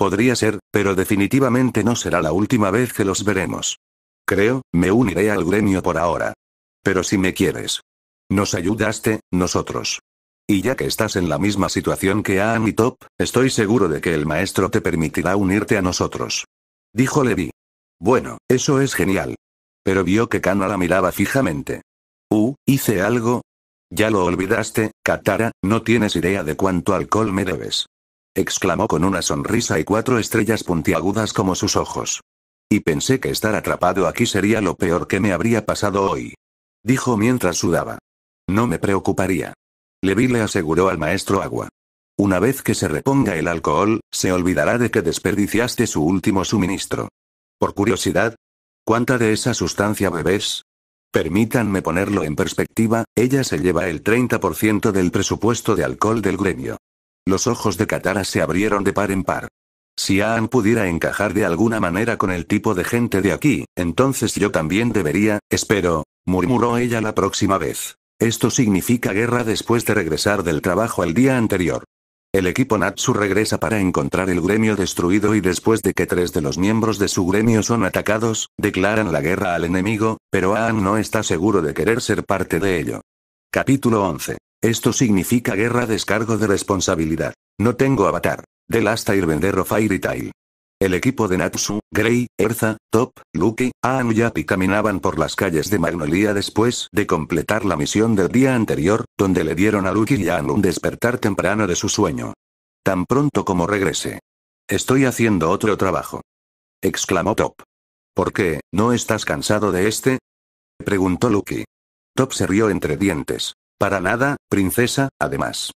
Podría ser, pero definitivamente no será la última vez que los veremos. Creo, me uniré al gremio por ahora. Pero si me quieres. Nos ayudaste, nosotros. Y ya que estás en la misma situación que a y Top, estoy seguro de que el maestro te permitirá unirte a nosotros. Dijo Levi. Bueno, eso es genial. Pero vio que Kana la miraba fijamente. Uh, hice algo. Ya lo olvidaste, Katara, no tienes idea de cuánto alcohol me debes exclamó con una sonrisa y cuatro estrellas puntiagudas como sus ojos. Y pensé que estar atrapado aquí sería lo peor que me habría pasado hoy. Dijo mientras sudaba. No me preocuparía. Levi le aseguró al maestro agua. Una vez que se reponga el alcohol, se olvidará de que desperdiciaste su último suministro. Por curiosidad, ¿cuánta de esa sustancia bebés? Permítanme ponerlo en perspectiva, ella se lleva el 30% del presupuesto de alcohol del gremio. Los ojos de Katara se abrieron de par en par. Si Aan pudiera encajar de alguna manera con el tipo de gente de aquí, entonces yo también debería, espero, murmuró ella la próxima vez. Esto significa guerra después de regresar del trabajo al día anterior. El equipo Natsu regresa para encontrar el gremio destruido y después de que tres de los miembros de su gremio son atacados, declaran la guerra al enemigo, pero Aan no está seguro de querer ser parte de ello. Capítulo 11. Esto significa guerra descargo de responsabilidad. No tengo avatar. De Last ir vender o Tail. El equipo de Natsu, Grey, Erza, Top, Lucky, An y Api caminaban por las calles de Magnolia después de completar la misión del día anterior, donde le dieron a Lucky y a un despertar temprano de su sueño. Tan pronto como regrese. Estoy haciendo otro trabajo. Exclamó Top. ¿Por qué, no estás cansado de este? Preguntó Lucky. Top se rió entre dientes. Para nada, princesa, además.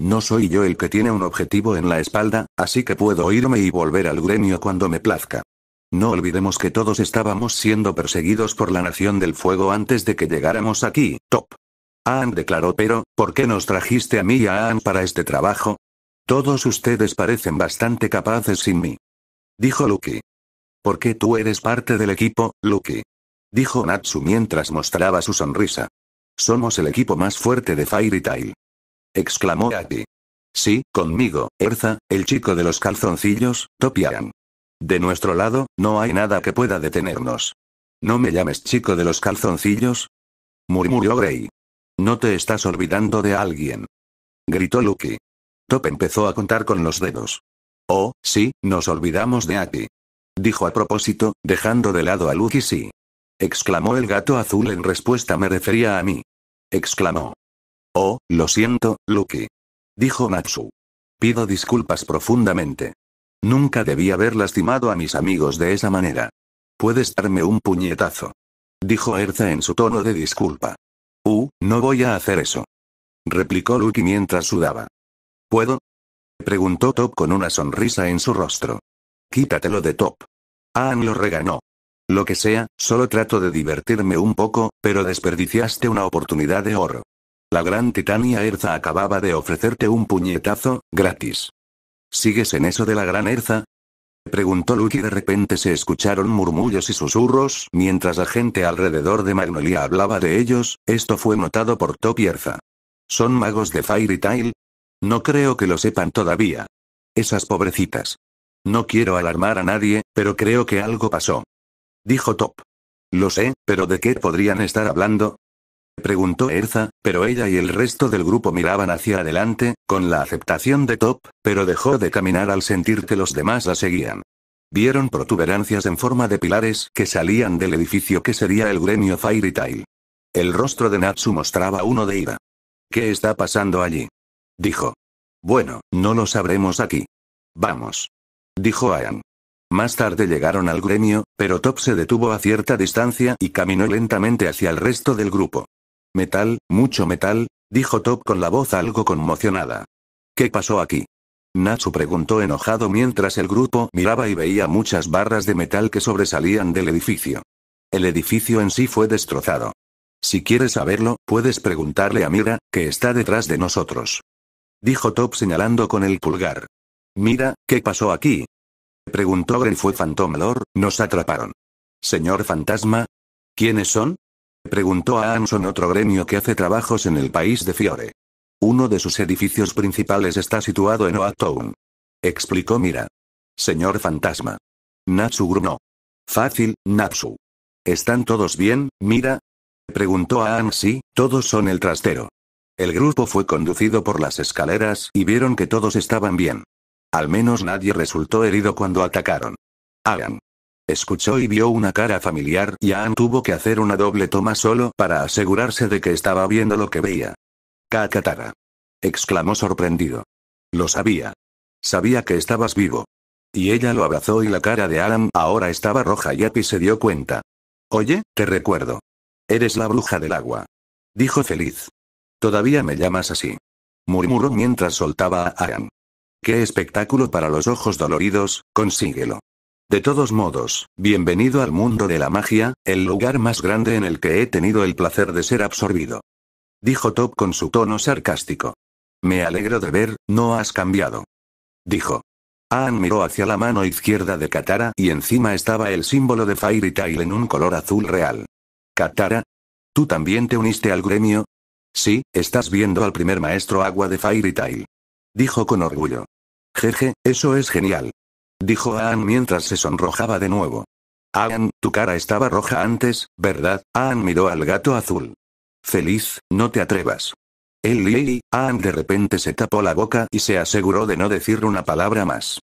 No soy yo el que tiene un objetivo en la espalda, así que puedo irme y volver al gremio cuando me plazca. No olvidemos que todos estábamos siendo perseguidos por la Nación del Fuego antes de que llegáramos aquí, Top. Aan declaró, pero, ¿por qué nos trajiste a mí y a Aan para este trabajo? Todos ustedes parecen bastante capaces sin mí. Dijo Lucky. ¿Por qué tú eres parte del equipo, Lucky? Dijo Natsu mientras mostraba su sonrisa. Somos el equipo más fuerte de Fairy Tail. Exclamó Aki. Sí, conmigo, Erza, el chico de los calzoncillos, Topian. De nuestro lado, no hay nada que pueda detenernos. No me llames chico de los calzoncillos. Murmuró Grey. No te estás olvidando de alguien. Gritó Lucky. Top empezó a contar con los dedos. Oh, sí, nos olvidamos de Aki. Dijo a propósito, dejando de lado a Lucky sí. Exclamó el gato azul en respuesta me refería a mí exclamó. Oh, lo siento, Lucky. Dijo Matsu. Pido disculpas profundamente. Nunca debí haber lastimado a mis amigos de esa manera. Puedes darme un puñetazo. Dijo Erza en su tono de disculpa. Uh, no voy a hacer eso. Replicó Lucky mientras sudaba. ¿Puedo? Preguntó Top con una sonrisa en su rostro. Quítatelo de Top. Ann lo regañó. Lo que sea, solo trato de divertirme un poco, pero desperdiciaste una oportunidad de oro. La gran Titania Erza acababa de ofrecerte un puñetazo, gratis. ¿Sigues en eso de la gran Erza? Preguntó Luke y de repente se escucharon murmullos y susurros mientras la gente alrededor de Magnolia hablaba de ellos, esto fue notado por Top Erza. ¿Son magos de Fairy Tail? No creo que lo sepan todavía. Esas pobrecitas. No quiero alarmar a nadie, pero creo que algo pasó dijo Top. Lo sé, pero ¿de qué podrían estar hablando? Preguntó Erza, pero ella y el resto del grupo miraban hacia adelante, con la aceptación de Top, pero dejó de caminar al sentir que los demás la seguían. Vieron protuberancias en forma de pilares que salían del edificio que sería el gremio Fairy Tail. El rostro de Natsu mostraba uno de ira. ¿Qué está pasando allí? Dijo. Bueno, no lo sabremos aquí. Vamos. Dijo Ayan. Más tarde llegaron al gremio, pero Top se detuvo a cierta distancia y caminó lentamente hacia el resto del grupo. Metal, mucho metal, dijo Top con la voz algo conmocionada. ¿Qué pasó aquí? Natsu preguntó enojado mientras el grupo miraba y veía muchas barras de metal que sobresalían del edificio. El edificio en sí fue destrozado. Si quieres saberlo, puedes preguntarle a Mira, que está detrás de nosotros. Dijo Top señalando con el pulgar. Mira, ¿qué pasó aquí? preguntó Grenfue Phantom Lord, nos atraparon. Señor fantasma. ¿Quiénes son? Preguntó a Anson otro gremio que hace trabajos en el país de Fiore. Uno de sus edificios principales está situado en Oa Town. Explicó Mira. Señor fantasma. Natsu grunó. Fácil, Natsu. ¿Están todos bien, Mira? Preguntó a Sí, todos son el trastero. El grupo fue conducido por las escaleras y vieron que todos estaban bien. Al menos nadie resultó herido cuando atacaron. Alan. Escuchó y vio una cara familiar y Alan tuvo que hacer una doble toma solo para asegurarse de que estaba viendo lo que veía. Kakatara. exclamó sorprendido. Lo sabía. Sabía que estabas vivo. Y ella lo abrazó y la cara de Alan ahora estaba roja y Api se dio cuenta. Oye, te recuerdo. Eres la bruja del agua. Dijo feliz. Todavía me llamas así. Murmuró mientras soltaba a Alan. Qué espectáculo para los ojos doloridos, consíguelo. De todos modos, bienvenido al mundo de la magia, el lugar más grande en el que he tenido el placer de ser absorbido. Dijo Top con su tono sarcástico. Me alegro de ver, no has cambiado. Dijo. Ann miró hacia la mano izquierda de Katara y encima estaba el símbolo de Fairy Tail en un color azul real. Katara, ¿tú también te uniste al gremio? Sí, estás viendo al primer maestro agua de Fairy Tail. Dijo con orgullo. Jeje, eso es genial. Dijo Aan mientras se sonrojaba de nuevo. Aan, tu cara estaba roja antes, ¿verdad? Aan miró al gato azul. Feliz, no te atrevas. El y Aan de repente se tapó la boca y se aseguró de no decir una palabra más.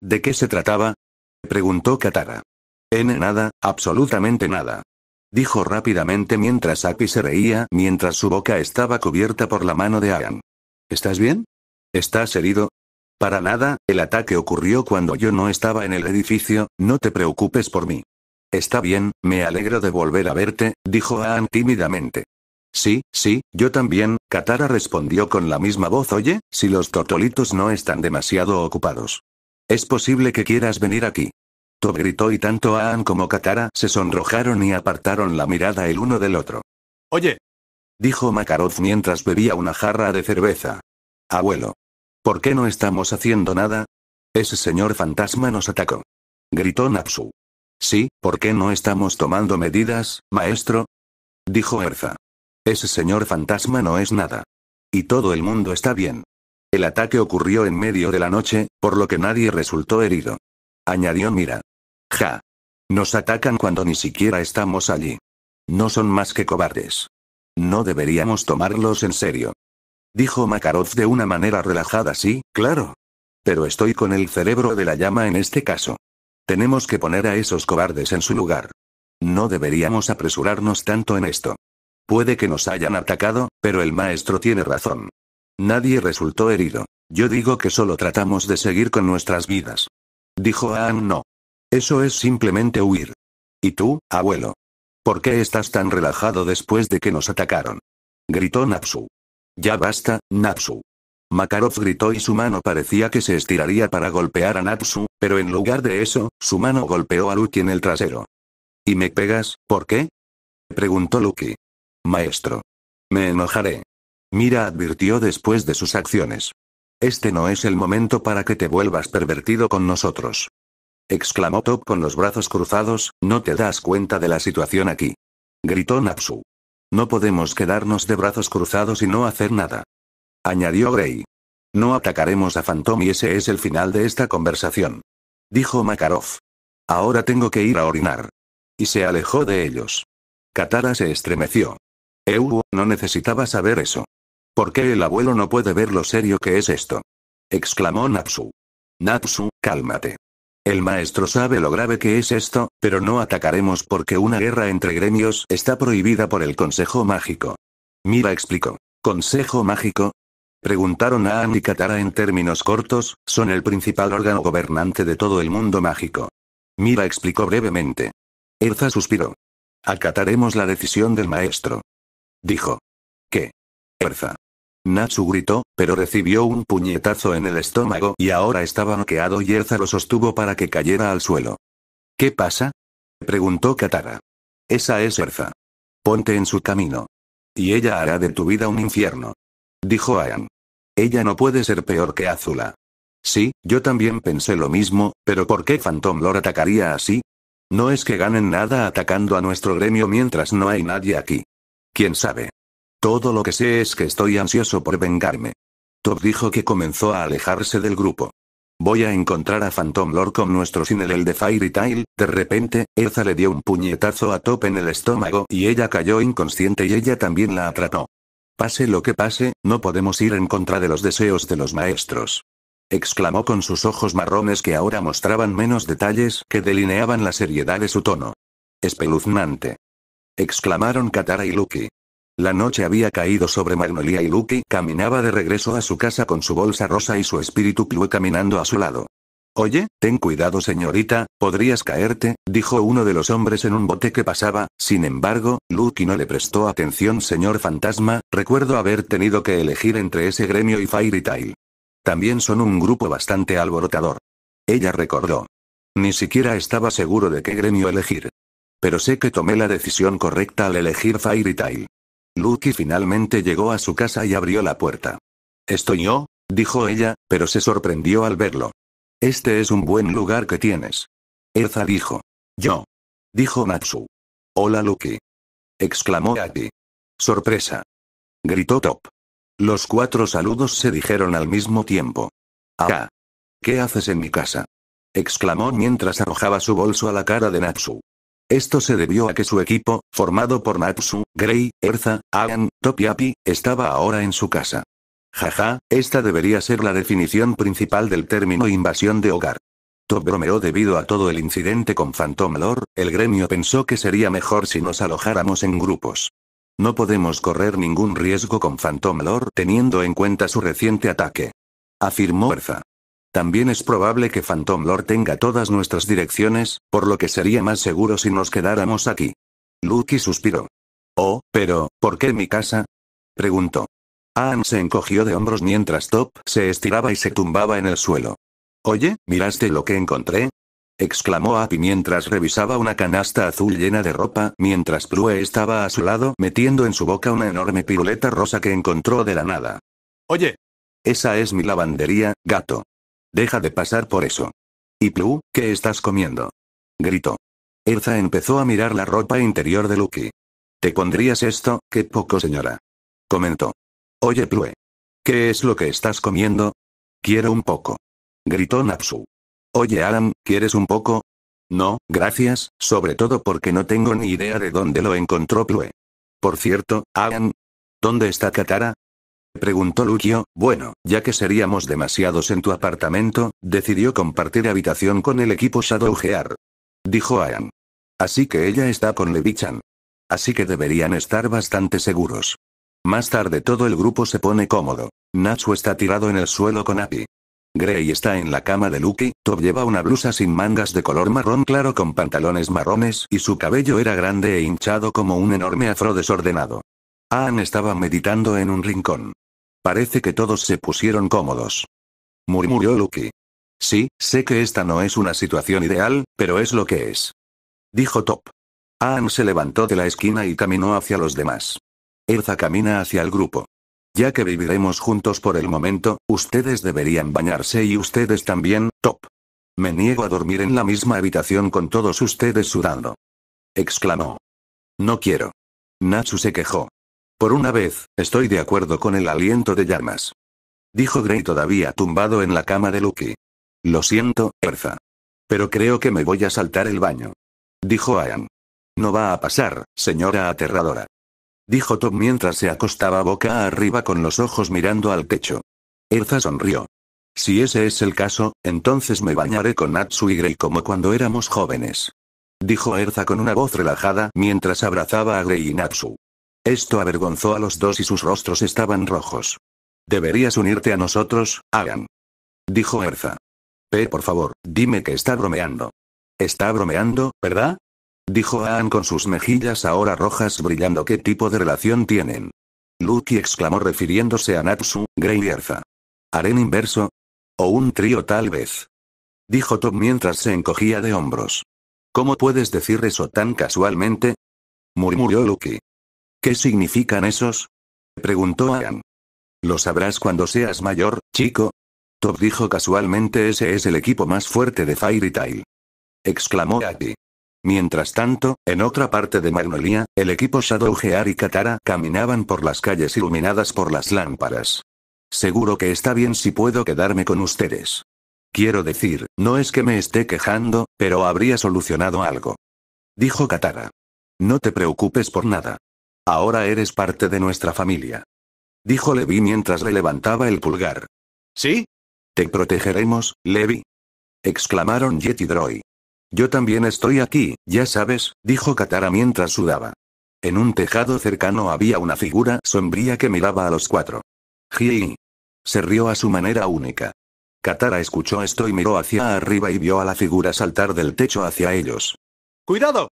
¿De qué se trataba? preguntó Katara. N nada, absolutamente nada. Dijo rápidamente mientras Api se reía mientras su boca estaba cubierta por la mano de Aan. ¿Estás bien? ¿Estás herido? Para nada, el ataque ocurrió cuando yo no estaba en el edificio, no te preocupes por mí. Está bien, me alegro de volver a verte, dijo Aan tímidamente. Sí, sí, yo también, Katara respondió con la misma voz. Oye, si los tortolitos no están demasiado ocupados. Es posible que quieras venir aquí. Tob gritó y tanto Aan como Katara se sonrojaron y apartaron la mirada el uno del otro. Oye. Dijo Makarov mientras bebía una jarra de cerveza. Abuelo. ¿Por qué no estamos haciendo nada? Ese señor fantasma nos atacó. Gritó Napsu. Sí, ¿por qué no estamos tomando medidas, maestro? Dijo Erza. Ese señor fantasma no es nada. Y todo el mundo está bien. El ataque ocurrió en medio de la noche, por lo que nadie resultó herido. Añadió Mira. Ja. Nos atacan cuando ni siquiera estamos allí. No son más que cobardes. No deberíamos tomarlos en serio. Dijo Makarov de una manera relajada, sí, claro. Pero estoy con el cerebro de la llama en este caso. Tenemos que poner a esos cobardes en su lugar. No deberíamos apresurarnos tanto en esto. Puede que nos hayan atacado, pero el maestro tiene razón. Nadie resultó herido. Yo digo que solo tratamos de seguir con nuestras vidas. Dijo Aan no. Eso es simplemente huir. ¿Y tú, abuelo? ¿Por qué estás tan relajado después de que nos atacaron? Gritó Napsu. Ya basta, Natsu. Makarov gritó y su mano parecía que se estiraría para golpear a Natsu, pero en lugar de eso, su mano golpeó a Luki en el trasero. ¿Y me pegas, por qué? preguntó Luki. Maestro. Me enojaré. Mira advirtió después de sus acciones. Este no es el momento para que te vuelvas pervertido con nosotros. Exclamó Top con los brazos cruzados, no te das cuenta de la situación aquí. Gritó Natsu. No podemos quedarnos de brazos cruzados y no hacer nada. Añadió Grey. No atacaremos a Phantom y ese es el final de esta conversación. Dijo Makarov. Ahora tengo que ir a orinar. Y se alejó de ellos. Katara se estremeció. Eu no necesitaba saber eso. ¿Por qué el abuelo no puede ver lo serio que es esto? exclamó Natsu. Natsu, cálmate. El maestro sabe lo grave que es esto, pero no atacaremos porque una guerra entre gremios está prohibida por el Consejo Mágico. Mira explicó. ¿Consejo Mágico? Preguntaron a Ann y Katara en términos cortos, son el principal órgano gobernante de todo el mundo mágico. Mira explicó brevemente. Erza suspiró. Acataremos la decisión del maestro. Dijo. ¿Qué? Erza. Natsu gritó, pero recibió un puñetazo en el estómago y ahora estaba noqueado y Erza lo sostuvo para que cayera al suelo. ¿Qué pasa? preguntó Katara. Esa es Erza. Ponte en su camino. Y ella hará de tu vida un infierno. Dijo Aang. Ella no puede ser peor que Azula. Sí, yo también pensé lo mismo, pero ¿por qué Phantom Lord atacaría así? No es que ganen nada atacando a nuestro gremio mientras no hay nadie aquí. ¿Quién sabe? Todo lo que sé es que estoy ansioso por vengarme. Top dijo que comenzó a alejarse del grupo. Voy a encontrar a Phantom Lord con nuestro sin el de Fairy Tail. De repente, Erza le dio un puñetazo a Top en el estómago y ella cayó inconsciente y ella también la atrapó. Pase lo que pase, no podemos ir en contra de los deseos de los maestros. Exclamó con sus ojos marrones que ahora mostraban menos detalles que delineaban la seriedad de su tono. Espeluznante. Exclamaron Katara y Lucky. La noche había caído sobre Magnolia y Lucky caminaba de regreso a su casa con su bolsa rosa y su espíritu Clue caminando a su lado. Oye, ten cuidado señorita, podrías caerte, dijo uno de los hombres en un bote que pasaba, sin embargo, Lucky no le prestó atención señor fantasma, recuerdo haber tenido que elegir entre ese gremio y Fairy Tail. También son un grupo bastante alborotador. Ella recordó. Ni siquiera estaba seguro de qué gremio elegir. Pero sé que tomé la decisión correcta al elegir Fairy Tail. Lucky finalmente llegó a su casa y abrió la puerta. ¿Estoy yo? dijo ella, pero se sorprendió al verlo. Este es un buen lugar que tienes. Erza dijo. Yo. Dijo Natsu. Hola Lucky. Exclamó Aki. Sorpresa. Gritó Top. Los cuatro saludos se dijeron al mismo tiempo. Ah. ¿Qué haces en mi casa? Exclamó mientras arrojaba su bolso a la cara de Natsu. Esto se debió a que su equipo, formado por Matsu, Grey, Erza, Alan, Topiapi, estaba ahora en su casa. Jaja, esta debería ser la definición principal del término invasión de hogar. Top bromeó debido a todo el incidente con Phantom Lord, el gremio pensó que sería mejor si nos alojáramos en grupos. No podemos correr ningún riesgo con Phantom Lord teniendo en cuenta su reciente ataque. Afirmó Erza. También es probable que Phantom Lord tenga todas nuestras direcciones, por lo que sería más seguro si nos quedáramos aquí. Lucky suspiró. Oh, pero, ¿por qué mi casa? preguntó. Anne se encogió de hombros mientras Top se estiraba y se tumbaba en el suelo. Oye, ¿miraste lo que encontré? exclamó Api mientras revisaba una canasta azul llena de ropa, mientras Prue estaba a su lado metiendo en su boca una enorme piruleta rosa que encontró de la nada. Oye. Esa es mi lavandería, gato. Deja de pasar por eso. ¿Y Plu, qué estás comiendo? Gritó. Erza empezó a mirar la ropa interior de Lucky. ¿Te pondrías esto? Qué poco, señora. Comentó. Oye, Plu. ¿Qué es lo que estás comiendo? Quiero un poco. Gritó Napsu. Oye, Alan, ¿quieres un poco? No, gracias, sobre todo porque no tengo ni idea de dónde lo encontró Plu. Por cierto, Alan. ¿Dónde está Katara? preguntó Lukio, bueno, ya que seríamos demasiados en tu apartamento, decidió compartir habitación con el equipo Shadowgear. Dijo Ayan. Así que ella está con Levichan. Así que deberían estar bastante seguros. Más tarde todo el grupo se pone cómodo. Natsu está tirado en el suelo con Api. Gray está en la cama de Luki, Top lleva una blusa sin mangas de color marrón claro con pantalones marrones y su cabello era grande e hinchado como un enorme afro desordenado. Ann estaba meditando en un rincón. Parece que todos se pusieron cómodos. Murmuró Lucky. Sí, sé que esta no es una situación ideal, pero es lo que es. Dijo Top. Ann se levantó de la esquina y caminó hacia los demás. Elza camina hacia el grupo. Ya que viviremos juntos por el momento, ustedes deberían bañarse y ustedes también, Top. Me niego a dormir en la misma habitación con todos ustedes sudando. Exclamó. No quiero. Natsu se quejó. Por una vez, estoy de acuerdo con el aliento de llamas. Dijo Grey todavía tumbado en la cama de Lucky. Lo siento, Erza. Pero creo que me voy a saltar el baño. Dijo Ian. No va a pasar, señora aterradora. Dijo Tom mientras se acostaba boca arriba con los ojos mirando al techo. Erza sonrió. Si ese es el caso, entonces me bañaré con Natsu y Grey como cuando éramos jóvenes. Dijo Erza con una voz relajada mientras abrazaba a Grey y Natsu. Esto avergonzó a los dos y sus rostros estaban rojos. Deberías unirte a nosotros, Aan. Dijo Erza. P, eh, por favor, dime que está bromeando. Está bromeando, ¿verdad? Dijo Aan con sus mejillas ahora rojas brillando. ¿Qué tipo de relación tienen? Lucky exclamó refiriéndose a Natsu, Grey y Erza. ¿Aren inverso? ¿O un trío tal vez? Dijo Tom mientras se encogía de hombros. ¿Cómo puedes decir eso tan casualmente? Murmuró Lucky. ¿Qué significan esos? preguntó Ann. Lo sabrás cuando seas mayor, chico. Top dijo casualmente ese es el equipo más fuerte de Fairy Tail. Exclamó Aki. Mientras tanto, en otra parte de Magnolia, el equipo Shadowgear y Katara caminaban por las calles iluminadas por las lámparas. Seguro que está bien si puedo quedarme con ustedes. Quiero decir, no es que me esté quejando, pero habría solucionado algo. Dijo Katara. No te preocupes por nada. Ahora eres parte de nuestra familia. Dijo Levi mientras le levantaba el pulgar. ¿Sí? Te protegeremos, Levi. Exclamaron Jet y Droy. Yo también estoy aquí, ya sabes, dijo Katara mientras sudaba. En un tejado cercano había una figura sombría que miraba a los cuatro. Ji. Se rió a su manera única. Katara escuchó esto y miró hacia arriba y vio a la figura saltar del techo hacia ellos. ¡Cuidado!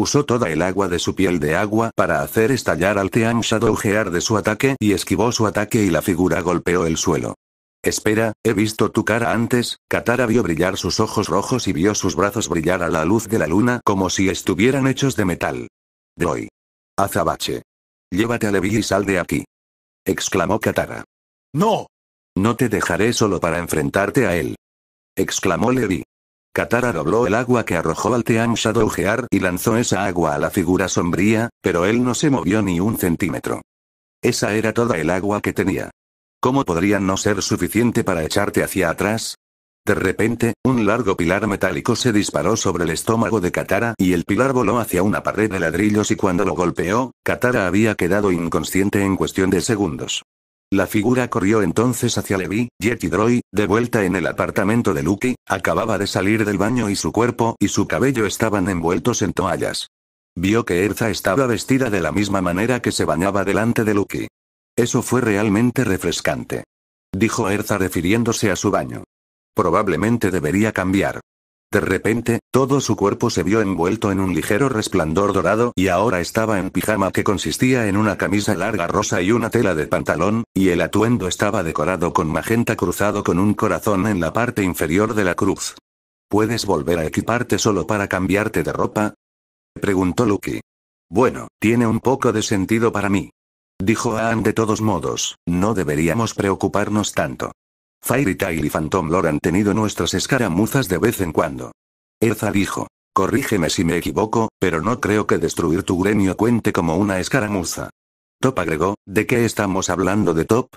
Usó toda el agua de su piel de agua para hacer estallar al Team Shadowgear de su ataque y esquivó su ataque y la figura golpeó el suelo. Espera, he visto tu cara antes, Katara vio brillar sus ojos rojos y vio sus brazos brillar a la luz de la luna como si estuvieran hechos de metal. Droy. Azabache. Llévate a Levi y sal de aquí. Exclamó Katara. No. No te dejaré solo para enfrentarte a él. Exclamó Levi. Katara dobló el agua que arrojó al Team Shadowgear y lanzó esa agua a la figura sombría, pero él no se movió ni un centímetro. Esa era toda el agua que tenía. ¿Cómo podría no ser suficiente para echarte hacia atrás? De repente, un largo pilar metálico se disparó sobre el estómago de Katara y el pilar voló hacia una pared de ladrillos y cuando lo golpeó, Katara había quedado inconsciente en cuestión de segundos. La figura corrió entonces hacia Levi, Jet y Droid, de vuelta en el apartamento de Lucky, acababa de salir del baño y su cuerpo y su cabello estaban envueltos en toallas. Vio que Erza estaba vestida de la misma manera que se bañaba delante de Lucky. Eso fue realmente refrescante. Dijo Erza refiriéndose a su baño. Probablemente debería cambiar. De repente, todo su cuerpo se vio envuelto en un ligero resplandor dorado y ahora estaba en pijama que consistía en una camisa larga rosa y una tela de pantalón, y el atuendo estaba decorado con magenta cruzado con un corazón en la parte inferior de la cruz. ¿Puedes volver a equiparte solo para cambiarte de ropa? preguntó Lucky. Bueno, tiene un poco de sentido para mí. Dijo Aan de todos modos, no deberíamos preocuparnos tanto. Fairy Tail y Phantom Lord han tenido nuestras escaramuzas de vez en cuando. Erza dijo. Corrígeme si me equivoco, pero no creo que destruir tu gremio cuente como una escaramuza. Top agregó, ¿de qué estamos hablando de Top?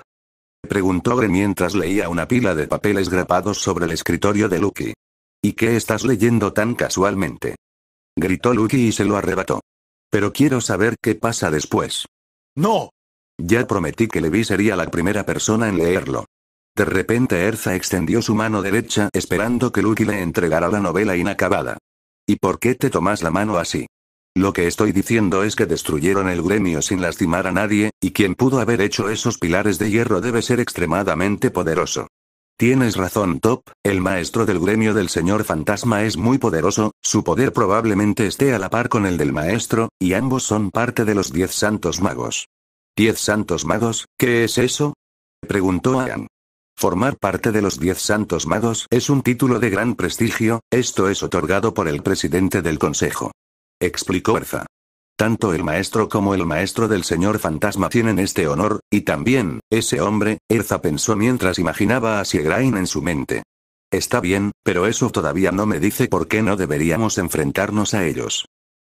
Preguntó Gre mientras leía una pila de papeles grapados sobre el escritorio de Lucky. ¿Y qué estás leyendo tan casualmente? Gritó Lucky y se lo arrebató. Pero quiero saber qué pasa después. ¡No! Ya prometí que Levi sería la primera persona en leerlo. De repente Erza extendió su mano derecha esperando que Lucky le entregara la novela inacabada. ¿Y por qué te tomas la mano así? Lo que estoy diciendo es que destruyeron el gremio sin lastimar a nadie, y quien pudo haber hecho esos pilares de hierro debe ser extremadamente poderoso. Tienes razón, Top, el maestro del gremio del señor fantasma es muy poderoso, su poder probablemente esté a la par con el del maestro, y ambos son parte de los diez santos magos. ¿Diez santos magos? ¿Qué es eso? preguntó Ian. Formar parte de los diez santos magos es un título de gran prestigio, esto es otorgado por el presidente del consejo. Explicó Erza. Tanto el maestro como el maestro del señor fantasma tienen este honor, y también, ese hombre, Erza pensó mientras imaginaba a Siegrain en su mente. Está bien, pero eso todavía no me dice por qué no deberíamos enfrentarnos a ellos.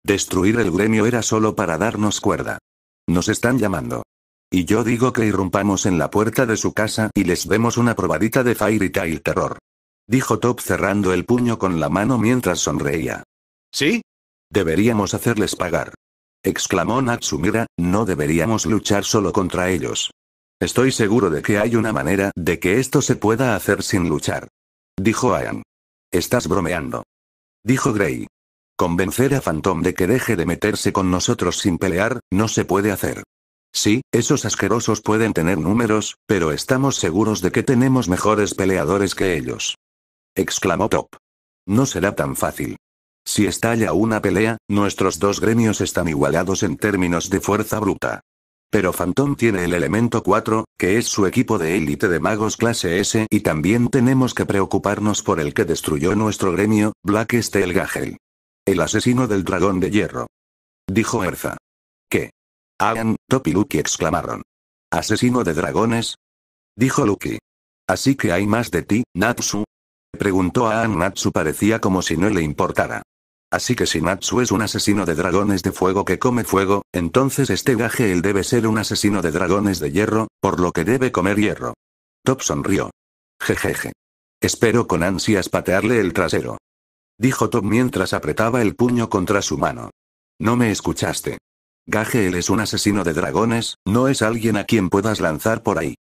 Destruir el gremio era solo para darnos cuerda. Nos están llamando. Y yo digo que irrumpamos en la puerta de su casa y les demos una probadita de Fairy Tail Terror. Dijo Top cerrando el puño con la mano mientras sonreía. ¿Sí? Deberíamos hacerles pagar. Exclamó Natsumira, no deberíamos luchar solo contra ellos. Estoy seguro de que hay una manera de que esto se pueda hacer sin luchar. Dijo Ayan. Estás bromeando. Dijo Gray. Convencer a Phantom de que deje de meterse con nosotros sin pelear, no se puede hacer. Sí, esos asquerosos pueden tener números, pero estamos seguros de que tenemos mejores peleadores que ellos. Exclamó Top. No será tan fácil. Si estalla una pelea, nuestros dos gremios están igualados en términos de fuerza bruta. Pero Phantom tiene el elemento 4, que es su equipo de élite de magos clase S y también tenemos que preocuparnos por el que destruyó nuestro gremio, Black Gagel. El asesino del dragón de hierro. Dijo Erza. ¿Qué? Aang, Top y Lucky exclamaron. ¿Asesino de dragones? Dijo Lucky. Así que hay más de ti, Natsu. Preguntó a Aang Natsu parecía como si no le importara. Así que si Natsu es un asesino de dragones de fuego que come fuego, entonces este gaje él debe ser un asesino de dragones de hierro, por lo que debe comer hierro. Top sonrió. Jejeje. Espero con ansias patearle el trasero. Dijo Top mientras apretaba el puño contra su mano. No me escuchaste. Gagel es un asesino de dragones, no es alguien a quien puedas lanzar por ahí.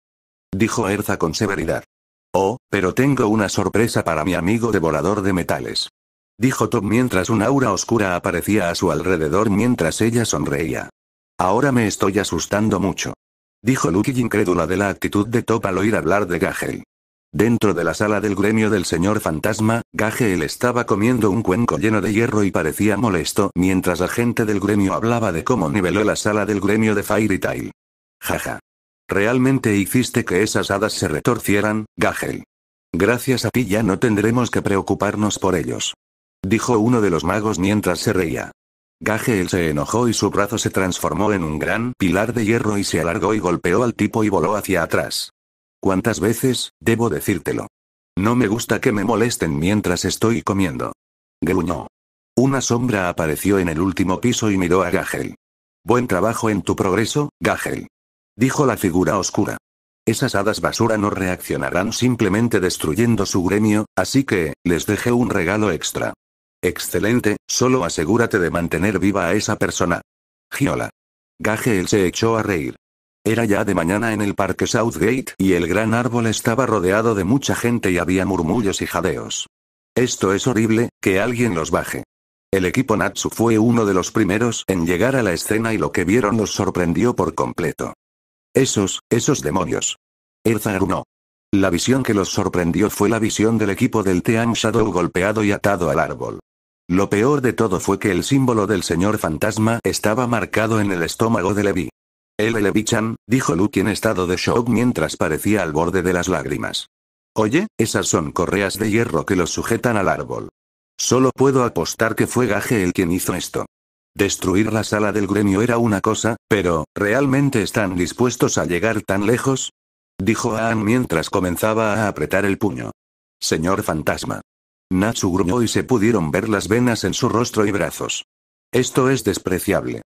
Dijo Erza con severidad. Oh, pero tengo una sorpresa para mi amigo devorador de metales. Dijo Top mientras un aura oscura aparecía a su alrededor mientras ella sonreía. Ahora me estoy asustando mucho. Dijo Lucky incrédula de la actitud de Top al oír hablar de Gagel. Dentro de la sala del gremio del señor fantasma, Gageel estaba comiendo un cuenco lleno de hierro y parecía molesto mientras la gente del gremio hablaba de cómo niveló la sala del gremio de Fairy Tail. Jaja. Realmente hiciste que esas hadas se retorcieran, Gagel. Gracias a ti ya no tendremos que preocuparnos por ellos. Dijo uno de los magos mientras se reía. gajeel se enojó y su brazo se transformó en un gran pilar de hierro y se alargó y golpeó al tipo y voló hacia atrás. ¿Cuántas veces, debo decírtelo? No me gusta que me molesten mientras estoy comiendo. Gruñó. Una sombra apareció en el último piso y miró a Gagel. Buen trabajo en tu progreso, Gagel. Dijo la figura oscura. Esas hadas basura no reaccionarán simplemente destruyendo su gremio, así que, les dejé un regalo extra. Excelente, solo asegúrate de mantener viva a esa persona. Giola. Gagel se echó a reír. Era ya de mañana en el parque Southgate y el gran árbol estaba rodeado de mucha gente y había murmullos y jadeos. Esto es horrible, que alguien los baje. El equipo Natsu fue uno de los primeros en llegar a la escena y lo que vieron los sorprendió por completo. Esos, esos demonios. Erzar no. La visión que los sorprendió fue la visión del equipo del Team Shadow golpeado y atado al árbol. Lo peor de todo fue que el símbolo del señor fantasma estaba marcado en el estómago de Levi. El elevichan, dijo Luke en estado de shock mientras parecía al borde de las lágrimas. Oye, esas son correas de hierro que los sujetan al árbol. Solo puedo apostar que fue Gaje el quien hizo esto. Destruir la sala del gremio era una cosa, pero, ¿realmente están dispuestos a llegar tan lejos? Dijo Aan mientras comenzaba a apretar el puño. Señor fantasma. Natsu gruñó y se pudieron ver las venas en su rostro y brazos. Esto es despreciable.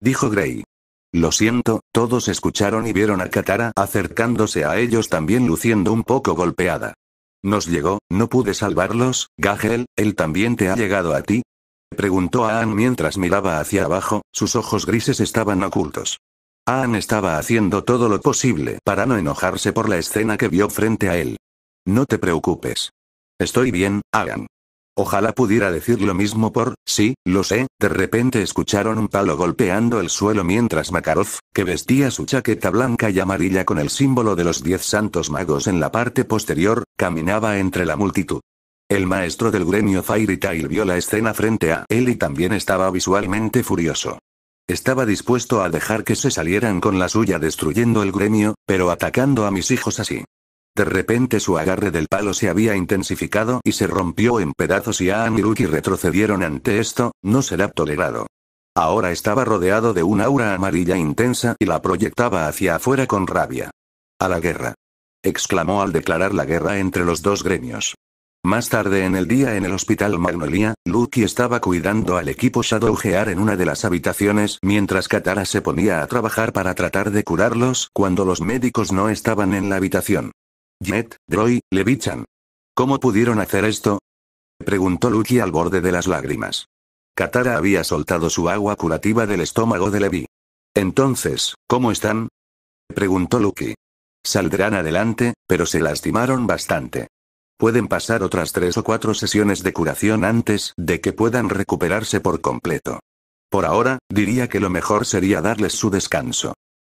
Dijo Grey. Lo siento, todos escucharon y vieron a Katara acercándose a ellos también luciendo un poco golpeada. Nos llegó, no pude salvarlos, Gagel, él también te ha llegado a ti. Preguntó Aan mientras miraba hacia abajo, sus ojos grises estaban ocultos. Aan estaba haciendo todo lo posible para no enojarse por la escena que vio frente a él. No te preocupes. Estoy bien, Aan. Ojalá pudiera decir lo mismo por, sí, lo sé, de repente escucharon un palo golpeando el suelo mientras Makarov, que vestía su chaqueta blanca y amarilla con el símbolo de los diez santos magos en la parte posterior, caminaba entre la multitud. El maestro del gremio Fairy vio la escena frente a él y también estaba visualmente furioso. Estaba dispuesto a dejar que se salieran con la suya destruyendo el gremio, pero atacando a mis hijos así. De repente su agarre del palo se había intensificado y se rompió en pedazos y Aan y Lucky retrocedieron ante esto, no será tolerado. Ahora estaba rodeado de un aura amarilla intensa y la proyectaba hacia afuera con rabia. A la guerra. exclamó al declarar la guerra entre los dos gremios. Más tarde en el día en el hospital Magnolia, Lucky estaba cuidando al equipo Shadowgear en una de las habitaciones mientras Katara se ponía a trabajar para tratar de curarlos cuando los médicos no estaban en la habitación. Jet, Droy, Levichan. ¿Cómo pudieron hacer esto? Preguntó Lucky al borde de las lágrimas. Katara había soltado su agua curativa del estómago de Levi. Entonces, ¿cómo están? Preguntó Lucky. Saldrán adelante, pero se lastimaron bastante. Pueden pasar otras tres o cuatro sesiones de curación antes de que puedan recuperarse por completo. Por ahora, diría que lo mejor sería darles su descanso.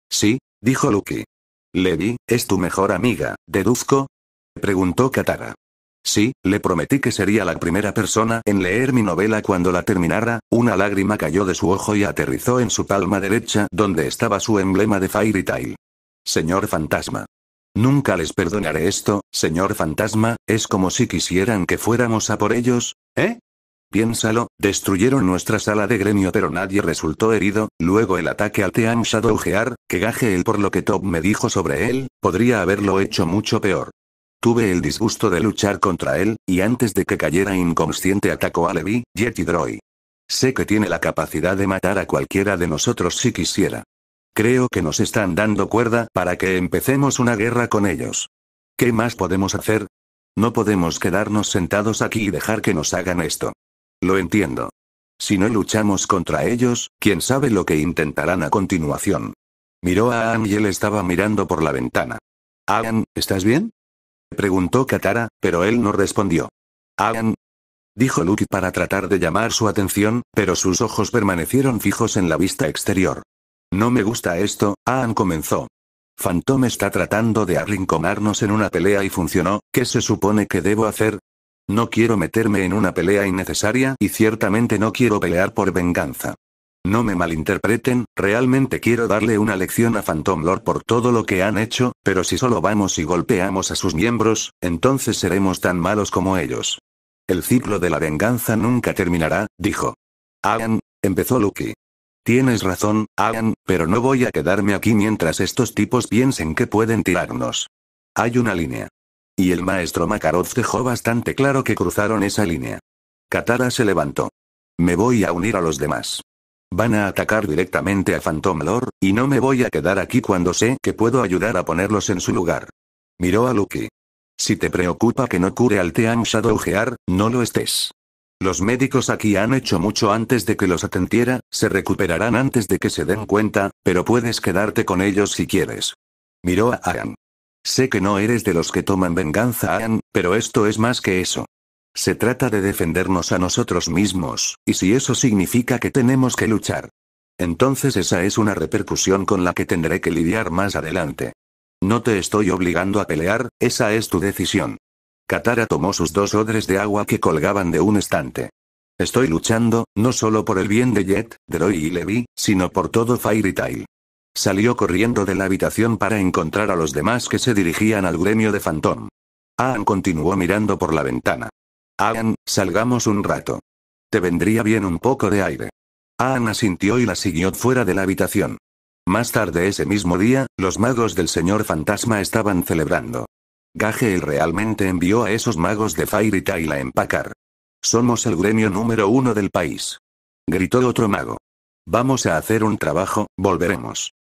Sí, dijo Lucky. Levi, ¿es tu mejor amiga, deduzco? Preguntó Katara. Sí, le prometí que sería la primera persona en leer mi novela cuando la terminara, una lágrima cayó de su ojo y aterrizó en su palma derecha donde estaba su emblema de Fairy Tail. Señor Fantasma. Nunca les perdonaré esto, señor Fantasma, es como si quisieran que fuéramos a por ellos, ¿eh? Piénsalo, destruyeron nuestra sala de gremio pero nadie resultó herido, luego el ataque al Team Shadow que gaje él por lo que Top me dijo sobre él, podría haberlo hecho mucho peor. Tuve el disgusto de luchar contra él, y antes de que cayera inconsciente atacó a Levi, y Droid. Sé que tiene la capacidad de matar a cualquiera de nosotros si quisiera. Creo que nos están dando cuerda para que empecemos una guerra con ellos. ¿Qué más podemos hacer? No podemos quedarnos sentados aquí y dejar que nos hagan esto. Lo entiendo. Si no luchamos contra ellos, quién sabe lo que intentarán a continuación. Miró a Aang y él estaba mirando por la ventana. Aang, ¿estás bien? Preguntó Katara, pero él no respondió. Aang. Dijo Luke para tratar de llamar su atención, pero sus ojos permanecieron fijos en la vista exterior. No me gusta esto, Aang comenzó. Phantom está tratando de arrinconarnos en una pelea y funcionó, ¿qué se supone que debo hacer? No quiero meterme en una pelea innecesaria y ciertamente no quiero pelear por venganza. No me malinterpreten, realmente quiero darle una lección a Phantom Lord por todo lo que han hecho, pero si solo vamos y golpeamos a sus miembros, entonces seremos tan malos como ellos. El ciclo de la venganza nunca terminará, dijo. Alan, empezó Lucky. Tienes razón, Alan, pero no voy a quedarme aquí mientras estos tipos piensen que pueden tirarnos. Hay una línea. Y el maestro Makarov dejó bastante claro que cruzaron esa línea. Katara se levantó. Me voy a unir a los demás. Van a atacar directamente a Phantom Lord, y no me voy a quedar aquí cuando sé que puedo ayudar a ponerlos en su lugar. Miró a Luke. Si te preocupa que no cure al Team Shadowgear, no lo estés. Los médicos aquí han hecho mucho antes de que los atentiera, se recuperarán antes de que se den cuenta, pero puedes quedarte con ellos si quieres. Miró a Aang. Sé que no eres de los que toman venganza, Ann, pero esto es más que eso. Se trata de defendernos a nosotros mismos, y si eso significa que tenemos que luchar. Entonces esa es una repercusión con la que tendré que lidiar más adelante. No te estoy obligando a pelear, esa es tu decisión. Katara tomó sus dos odres de agua que colgaban de un estante. Estoy luchando, no solo por el bien de Jet, Droid y Levi, sino por todo Fairy Tail. Salió corriendo de la habitación para encontrar a los demás que se dirigían al gremio de Phantom. Aan continuó mirando por la ventana. Aan, salgamos un rato. Te vendría bien un poco de aire. Aan asintió y la siguió fuera de la habitación. Más tarde ese mismo día, los magos del señor fantasma estaban celebrando. el realmente envió a esos magos de Fairy Tail a empacar. Somos el gremio número uno del país. Gritó otro mago. Vamos a hacer un trabajo, volveremos.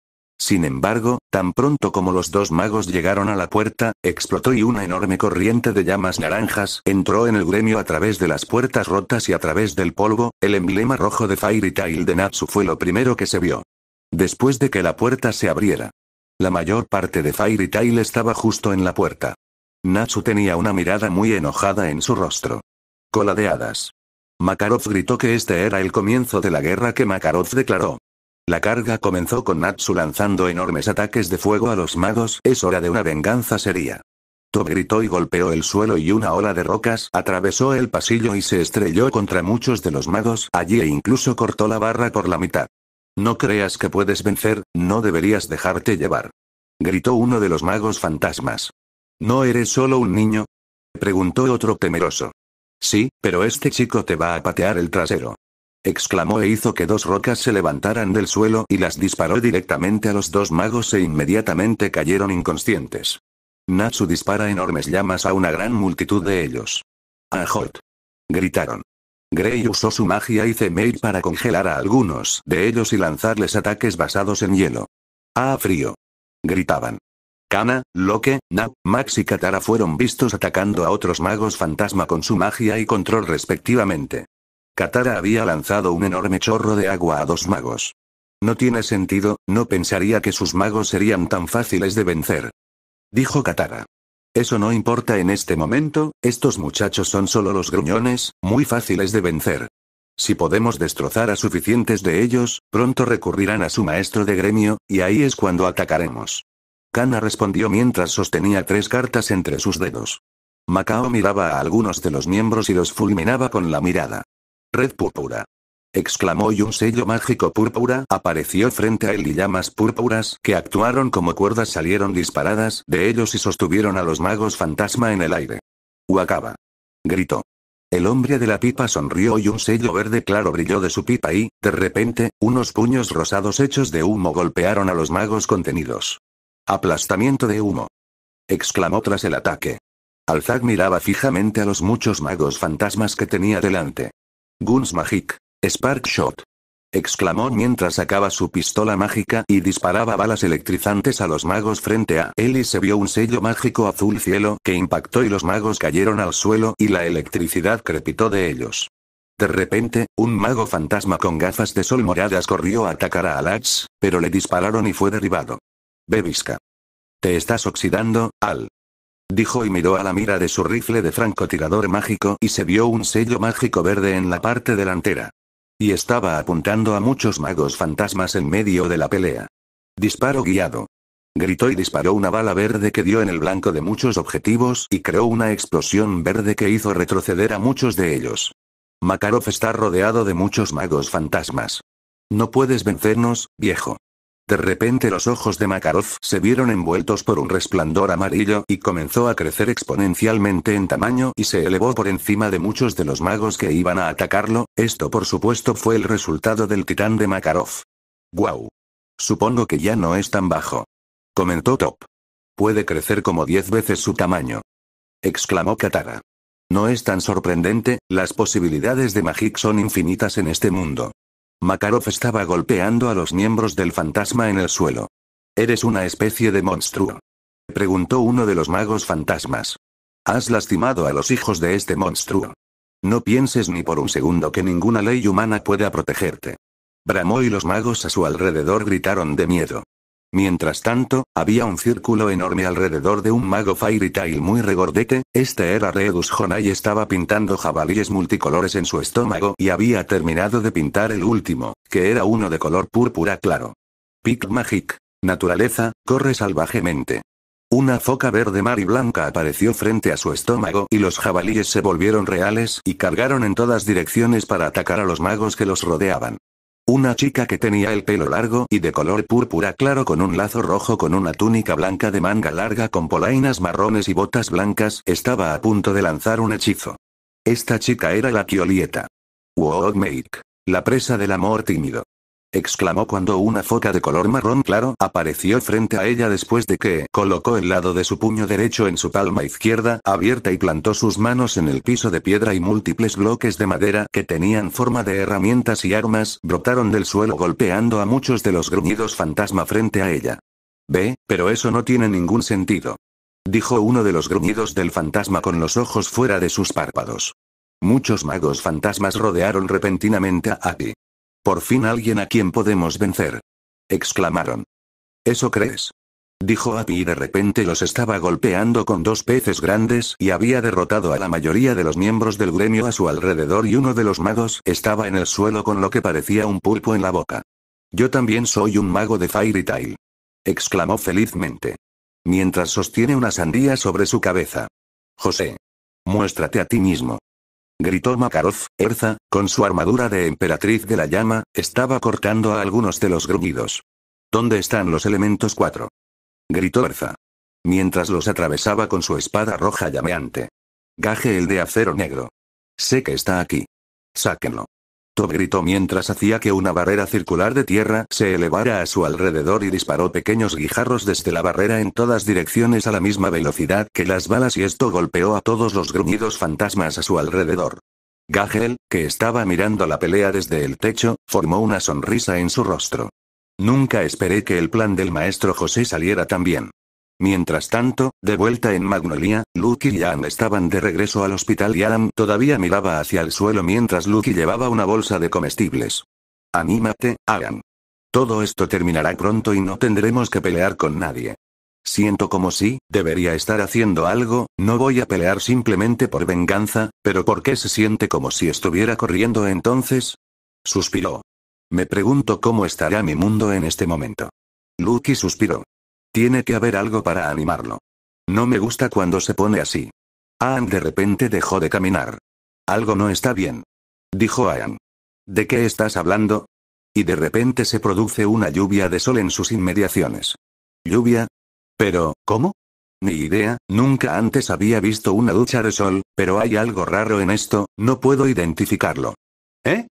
Sin embargo, tan pronto como los dos magos llegaron a la puerta, explotó y una enorme corriente de llamas naranjas entró en el gremio a través de las puertas rotas y a través del polvo, el emblema rojo de Fairy Tail de Natsu fue lo primero que se vio. Después de que la puerta se abriera. La mayor parte de Fairy Tail estaba justo en la puerta. Natsu tenía una mirada muy enojada en su rostro. Cola de hadas. Makarov gritó que este era el comienzo de la guerra que Makarov declaró. La carga comenzó con Natsu lanzando enormes ataques de fuego a los magos. Es hora de una venganza seria. Tob gritó y golpeó el suelo y una ola de rocas atravesó el pasillo y se estrelló contra muchos de los magos allí e incluso cortó la barra por la mitad. No creas que puedes vencer, no deberías dejarte llevar. Gritó uno de los magos fantasmas. ¿No eres solo un niño? Preguntó otro temeroso. Sí, pero este chico te va a patear el trasero exclamó e hizo que dos rocas se levantaran del suelo y las disparó directamente a los dos magos e inmediatamente cayeron inconscientes. Natsu dispara enormes llamas a una gran multitud de ellos. ¡Ajot! gritaron. Grey usó su magia y mail para congelar a algunos de ellos y lanzarles ataques basados en hielo. ¡Ah, frío! gritaban. Kana, Loke, nap Max y Katara fueron vistos atacando a otros magos fantasma con su magia y control respectivamente. Katara había lanzado un enorme chorro de agua a dos magos. No tiene sentido, no pensaría que sus magos serían tan fáciles de vencer. Dijo Katara. Eso no importa en este momento, estos muchachos son solo los gruñones, muy fáciles de vencer. Si podemos destrozar a suficientes de ellos, pronto recurrirán a su maestro de gremio, y ahí es cuando atacaremos. Kana respondió mientras sostenía tres cartas entre sus dedos. Macao miraba a algunos de los miembros y los fulminaba con la mirada. Red púrpura. Exclamó y un sello mágico púrpura apareció frente a él y llamas púrpuras que actuaron como cuerdas salieron disparadas de ellos y sostuvieron a los magos fantasma en el aire. Huacaba. Gritó. El hombre de la pipa sonrió y un sello verde claro brilló de su pipa y, de repente, unos puños rosados hechos de humo golpearon a los magos contenidos. Aplastamiento de humo. exclamó tras el ataque. Alzac miraba fijamente a los muchos magos fantasmas que tenía delante. Guns Magic. Spark Shot. exclamó mientras sacaba su pistola mágica y disparaba balas electrizantes a los magos frente a él y se vio un sello mágico azul cielo que impactó y los magos cayeron al suelo y la electricidad crepitó de ellos. De repente, un mago fantasma con gafas de sol moradas corrió a atacar a Alax, pero le dispararon y fue derribado. Bevisca. Te estás oxidando, Al dijo y miró a la mira de su rifle de francotirador mágico y se vio un sello mágico verde en la parte delantera. Y estaba apuntando a muchos magos fantasmas en medio de la pelea. Disparo guiado. Gritó y disparó una bala verde que dio en el blanco de muchos objetivos y creó una explosión verde que hizo retroceder a muchos de ellos. Makarov está rodeado de muchos magos fantasmas. No puedes vencernos, viejo. De repente los ojos de Makarov se vieron envueltos por un resplandor amarillo y comenzó a crecer exponencialmente en tamaño y se elevó por encima de muchos de los magos que iban a atacarlo, esto por supuesto fue el resultado del titán de Makarov. ¡Guau! Supongo que ya no es tan bajo. Comentó Top. Puede crecer como diez veces su tamaño. Exclamó Katara. No es tan sorprendente, las posibilidades de Magic son infinitas en este mundo. Makarov estaba golpeando a los miembros del fantasma en el suelo. ¿Eres una especie de monstruo? Preguntó uno de los magos fantasmas. Has lastimado a los hijos de este monstruo. No pienses ni por un segundo que ninguna ley humana pueda protegerte. Bramó y los magos a su alrededor gritaron de miedo. Mientras tanto, había un círculo enorme alrededor de un mago Fairy Tail muy regordete, este era Redus y estaba pintando jabalíes multicolores en su estómago y había terminado de pintar el último, que era uno de color púrpura claro. Pic Magic. Naturaleza, corre salvajemente. Una foca verde mar y blanca apareció frente a su estómago y los jabalíes se volvieron reales y cargaron en todas direcciones para atacar a los magos que los rodeaban. Una chica que tenía el pelo largo y de color púrpura claro con un lazo rojo con una túnica blanca de manga larga con polainas marrones y botas blancas estaba a punto de lanzar un hechizo. Esta chica era la World Make. La presa del amor tímido exclamó cuando una foca de color marrón claro apareció frente a ella después de que colocó el lado de su puño derecho en su palma izquierda abierta y plantó sus manos en el piso de piedra y múltiples bloques de madera que tenían forma de herramientas y armas brotaron del suelo golpeando a muchos de los gruñidos fantasma frente a ella. Ve, pero eso no tiene ningún sentido. Dijo uno de los gruñidos del fantasma con los ojos fuera de sus párpados. Muchos magos fantasmas rodearon repentinamente a Aki. Por fin alguien a quien podemos vencer. exclamaron. ¿Eso crees? dijo Api y de repente los estaba golpeando con dos peces grandes y había derrotado a la mayoría de los miembros del gremio a su alrededor y uno de los magos estaba en el suelo con lo que parecía un pulpo en la boca. Yo también soy un mago de Fairy Tail. exclamó felizmente. Mientras sostiene una sandía sobre su cabeza. José. Muéstrate a ti mismo. Gritó Makarov, Erza, con su armadura de emperatriz de la llama, estaba cortando a algunos de los gruñidos. ¿Dónde están los elementos cuatro? gritó Erza. Mientras los atravesaba con su espada roja llameante. Gaje el de acero negro. Sé que está aquí. Sáquenlo. Tob gritó mientras hacía que una barrera circular de tierra se elevara a su alrededor y disparó pequeños guijarros desde la barrera en todas direcciones a la misma velocidad que las balas y esto golpeó a todos los gruñidos fantasmas a su alrededor. Gagel, que estaba mirando la pelea desde el techo, formó una sonrisa en su rostro. Nunca esperé que el plan del maestro José saliera tan bien. Mientras tanto, de vuelta en Magnolia, Lucky y Ann estaban de regreso al hospital y Adam todavía miraba hacia el suelo mientras Lucky llevaba una bolsa de comestibles. Anímate, Adam. Todo esto terminará pronto y no tendremos que pelear con nadie. Siento como si, debería estar haciendo algo, no voy a pelear simplemente por venganza, pero ¿por qué se siente como si estuviera corriendo entonces? Suspiró. Me pregunto cómo estará mi mundo en este momento. Lucky suspiró. Tiene que haber algo para animarlo. No me gusta cuando se pone así. Aang de repente dejó de caminar. Algo no está bien. Dijo Aan. ¿De qué estás hablando? Y de repente se produce una lluvia de sol en sus inmediaciones. Lluvia, pero, ¿cómo? Ni idea, nunca antes había visto una ducha de sol, pero hay algo raro en esto, no puedo identificarlo. ¿Eh?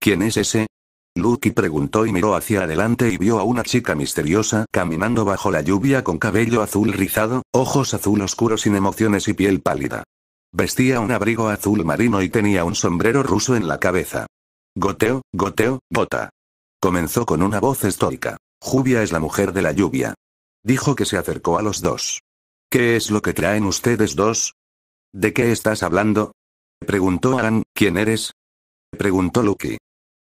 ¿Quién es ese? Lucky preguntó y miró hacia adelante y vio a una chica misteriosa caminando bajo la lluvia con cabello azul rizado, ojos azul oscuros sin emociones y piel pálida. Vestía un abrigo azul marino y tenía un sombrero ruso en la cabeza. Goteo, goteo, gota. Comenzó con una voz estoica. Jubia es la mujer de la lluvia. Dijo que se acercó a los dos. ¿Qué es lo que traen ustedes dos? ¿De qué estás hablando? Preguntó Aran, ¿quién eres? Preguntó Lucky.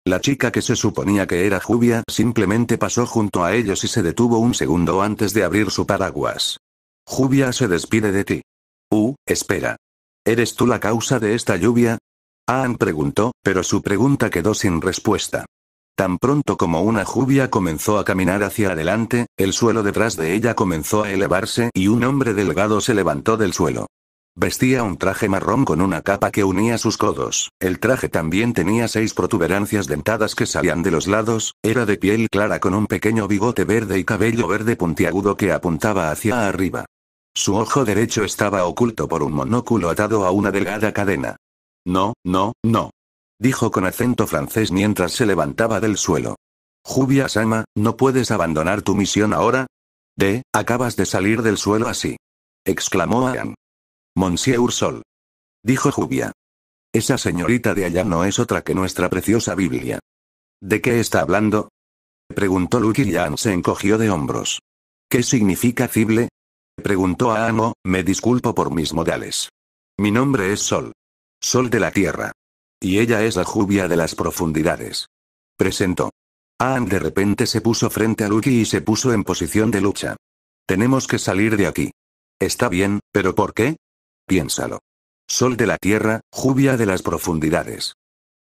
La chica que se suponía que era Jubia simplemente pasó junto a ellos y se detuvo un segundo antes de abrir su paraguas. Jubia se despide de ti. Uh, espera. ¿Eres tú la causa de esta lluvia? Aan preguntó, pero su pregunta quedó sin respuesta. Tan pronto como una lluvia comenzó a caminar hacia adelante, el suelo detrás de ella comenzó a elevarse y un hombre delgado se levantó del suelo. Vestía un traje marrón con una capa que unía sus codos. El traje también tenía seis protuberancias dentadas que salían de los lados, era de piel clara con un pequeño bigote verde y cabello verde puntiagudo que apuntaba hacia arriba. Su ojo derecho estaba oculto por un monóculo atado a una delgada cadena. No, no, no dijo con acento francés mientras se levantaba del suelo. Jubia Sama, ¿no puedes abandonar tu misión ahora? De, acabas de salir del suelo así. exclamó Ayan. Monsieur Sol. Dijo Jubia. Esa señorita de allá no es otra que nuestra preciosa Biblia. ¿De qué está hablando? preguntó Luke y se encogió de hombros. ¿Qué significa cible? preguntó a oh, me disculpo por mis modales. Mi nombre es Sol. Sol de la Tierra. Y ella es la jubia de las profundidades. Presentó. Ah de repente se puso frente a Lucky y se puso en posición de lucha. Tenemos que salir de aquí. Está bien, pero ¿por qué? Piénsalo. Sol de la tierra, jubia de las profundidades.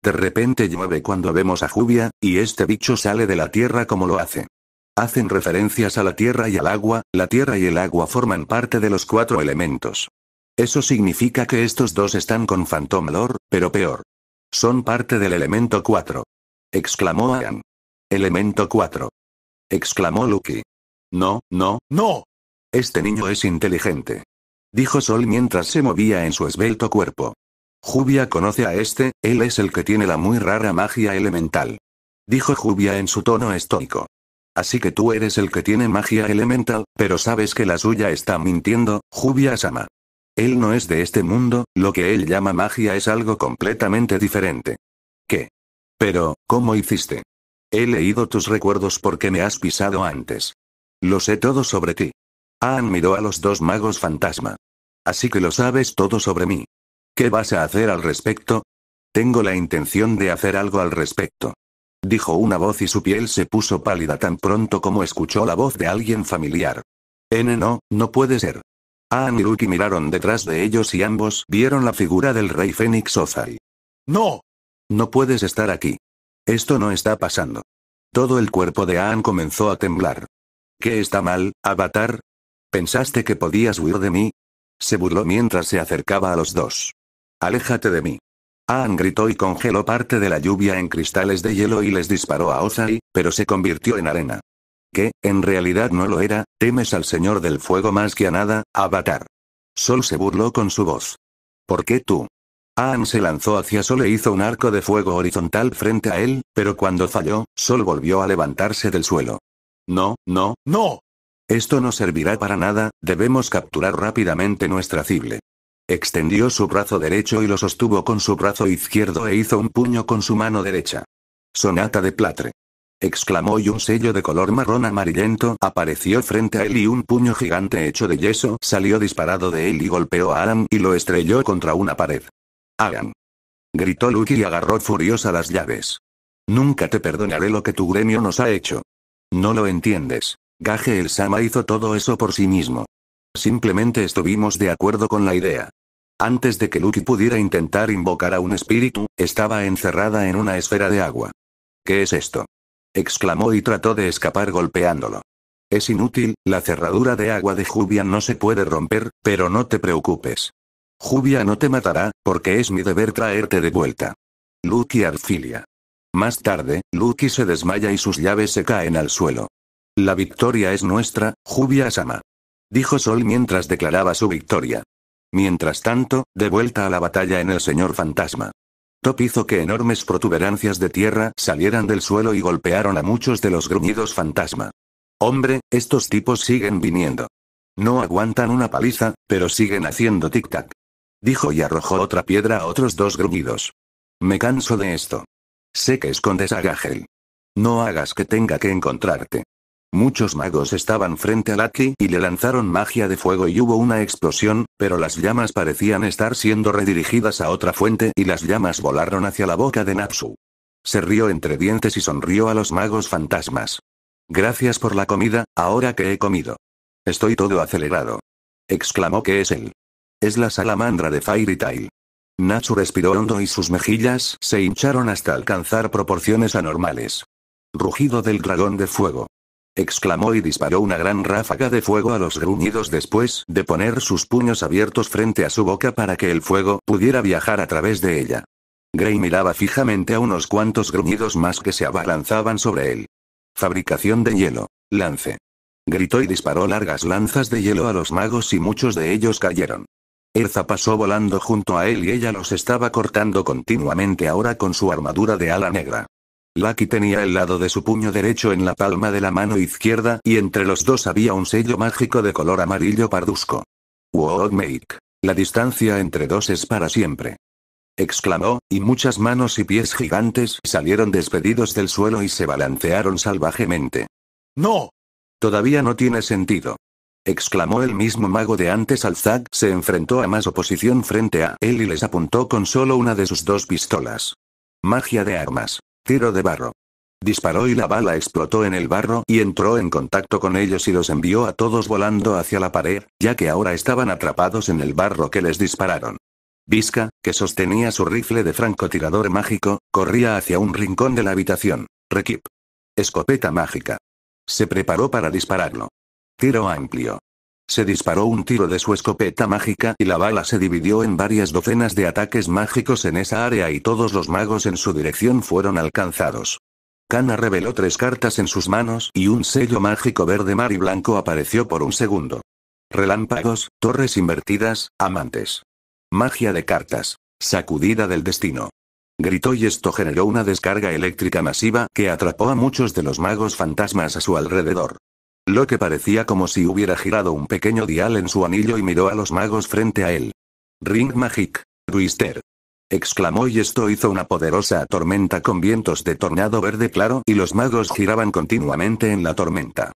De repente llueve cuando vemos a Jubia, y este bicho sale de la tierra como lo hace. Hacen referencias a la tierra y al agua, la tierra y el agua forman parte de los cuatro elementos. Eso significa que estos dos están con Phantom pero peor. Son parte del elemento 4. Exclamó Ayan. Elemento 4. Exclamó Lucky. No, no, no. Este niño es inteligente. Dijo Sol mientras se movía en su esbelto cuerpo. Jubia conoce a este, él es el que tiene la muy rara magia elemental. Dijo Jubia en su tono estoico. Así que tú eres el que tiene magia elemental, pero sabes que la suya está mintiendo, Jubia Sama. Él no es de este mundo, lo que él llama magia es algo completamente diferente. ¿Qué? Pero, ¿cómo hiciste? He leído tus recuerdos porque me has pisado antes. Lo sé todo sobre ti. Aan miró a los dos magos fantasma. Así que lo sabes todo sobre mí. ¿Qué vas a hacer al respecto? Tengo la intención de hacer algo al respecto. Dijo una voz y su piel se puso pálida tan pronto como escuchó la voz de alguien familiar. N no, no puede ser. Aan y Ruki miraron detrás de ellos y ambos vieron la figura del rey Fénix Ozai. ¡No! No puedes estar aquí. Esto no está pasando. Todo el cuerpo de Aan comenzó a temblar. ¿Qué está mal, Avatar? ¿Pensaste que podías huir de mí? Se burló mientras se acercaba a los dos. Aléjate de mí. Aan gritó y congeló parte de la lluvia en cristales de hielo y les disparó a Ozai, pero se convirtió en arena que, en realidad no lo era, temes al Señor del Fuego más que a nada, Avatar. Sol se burló con su voz. ¿Por qué tú? Aan se lanzó hacia Sol e hizo un arco de fuego horizontal frente a él, pero cuando falló, Sol volvió a levantarse del suelo. No, no, no. Esto no servirá para nada, debemos capturar rápidamente nuestra cible. Extendió su brazo derecho y lo sostuvo con su brazo izquierdo e hizo un puño con su mano derecha. Sonata de platre exclamó y un sello de color marrón amarillento apareció frente a él y un puño gigante hecho de yeso salió disparado de él y golpeó a Alan y lo estrelló contra una pared. Adam. Gritó Luke y agarró furiosa las llaves. Nunca te perdonaré lo que tu gremio nos ha hecho. No lo entiendes. Gaje el Sama hizo todo eso por sí mismo. Simplemente estuvimos de acuerdo con la idea. Antes de que Lucky pudiera intentar invocar a un espíritu, estaba encerrada en una esfera de agua. ¿Qué es esto? exclamó y trató de escapar golpeándolo. Es inútil, la cerradura de agua de Jubia no se puede romper, pero no te preocupes. Jubia no te matará, porque es mi deber traerte de vuelta. Lucky Arfilia. Más tarde, Lucky se desmaya y sus llaves se caen al suelo. La victoria es nuestra, Jubia Sama. Dijo Sol mientras declaraba su victoria. Mientras tanto, de vuelta a la batalla en el Señor Fantasma. Top hizo que enormes protuberancias de tierra salieran del suelo y golpearon a muchos de los gruñidos fantasma. Hombre, estos tipos siguen viniendo. No aguantan una paliza, pero siguen haciendo tic-tac. Dijo y arrojó otra piedra a otros dos gruñidos. Me canso de esto. Sé que escondes a Gagel. No hagas que tenga que encontrarte. Muchos magos estaban frente a Lucky y le lanzaron magia de fuego y hubo una explosión, pero las llamas parecían estar siendo redirigidas a otra fuente y las llamas volaron hacia la boca de Natsu. Se rió entre dientes y sonrió a los magos fantasmas. Gracias por la comida, ahora que he comido. Estoy todo acelerado. Exclamó que es él. Es la salamandra de Fairy Tail. Natsu respiró hondo y sus mejillas se hincharon hasta alcanzar proporciones anormales. Rugido del dragón de fuego exclamó y disparó una gran ráfaga de fuego a los gruñidos después de poner sus puños abiertos frente a su boca para que el fuego pudiera viajar a través de ella. Gray miraba fijamente a unos cuantos gruñidos más que se abalanzaban sobre él. Fabricación de hielo. Lance. Gritó y disparó largas lanzas de hielo a los magos y muchos de ellos cayeron. Erza pasó volando junto a él y ella los estaba cortando continuamente ahora con su armadura de ala negra. Lucky tenía el lado de su puño derecho en la palma de la mano izquierda y entre los dos había un sello mágico de color amarillo pardusco. Wow, make. La distancia entre dos es para siempre. Exclamó, y muchas manos y pies gigantes salieron despedidos del suelo y se balancearon salvajemente. ¡No! Todavía no tiene sentido. Exclamó el mismo mago de antes al se enfrentó a más oposición frente a él y les apuntó con solo una de sus dos pistolas. Magia de armas. Tiro de barro. Disparó y la bala explotó en el barro y entró en contacto con ellos y los envió a todos volando hacia la pared, ya que ahora estaban atrapados en el barro que les dispararon. Vizca, que sostenía su rifle de francotirador mágico, corría hacia un rincón de la habitación. Requip. Escopeta mágica. Se preparó para dispararlo. Tiro amplio. Se disparó un tiro de su escopeta mágica y la bala se dividió en varias docenas de ataques mágicos en esa área y todos los magos en su dirección fueron alcanzados. Kana reveló tres cartas en sus manos y un sello mágico verde mar y blanco apareció por un segundo. Relámpagos, torres invertidas, amantes. Magia de cartas. Sacudida del destino. Gritó y esto generó una descarga eléctrica masiva que atrapó a muchos de los magos fantasmas a su alrededor. Lo que parecía como si hubiera girado un pequeño dial en su anillo y miró a los magos frente a él. Ring Magic. Twister. Exclamó y esto hizo una poderosa tormenta con vientos de tornado verde claro y los magos giraban continuamente en la tormenta.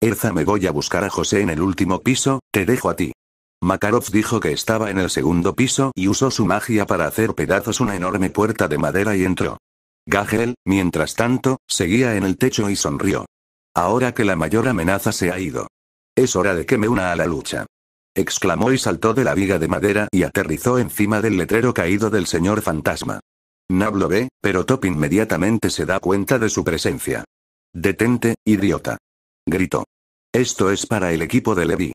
Erza me voy a buscar a José en el último piso, te dejo a ti. Makarov dijo que estaba en el segundo piso y usó su magia para hacer pedazos una enorme puerta de madera y entró. Gagel, mientras tanto, seguía en el techo y sonrió. Ahora que la mayor amenaza se ha ido. Es hora de que me una a la lucha. Exclamó y saltó de la viga de madera y aterrizó encima del letrero caído del señor fantasma. Nab lo ve, pero Top inmediatamente se da cuenta de su presencia. Detente, idiota. Gritó. Esto es para el equipo de Levi.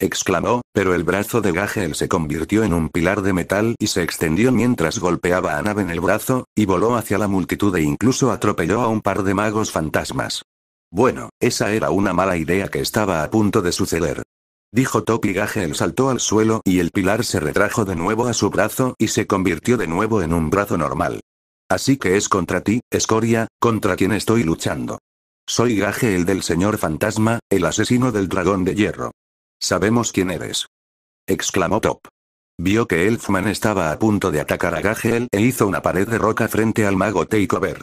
Exclamó, pero el brazo de Gagel se convirtió en un pilar de metal y se extendió mientras golpeaba a Nab en el brazo, y voló hacia la multitud e incluso atropelló a un par de magos fantasmas. Bueno, esa era una mala idea que estaba a punto de suceder. Dijo Top y Gagel saltó al suelo y el pilar se retrajo de nuevo a su brazo y se convirtió de nuevo en un brazo normal. Así que es contra ti, Escoria, contra quien estoy luchando. Soy Gagel del señor fantasma, el asesino del dragón de hierro. Sabemos quién eres. Exclamó Top. Vio que Elfman estaba a punto de atacar a Gagel e hizo una pared de roca frente al mago Takeover.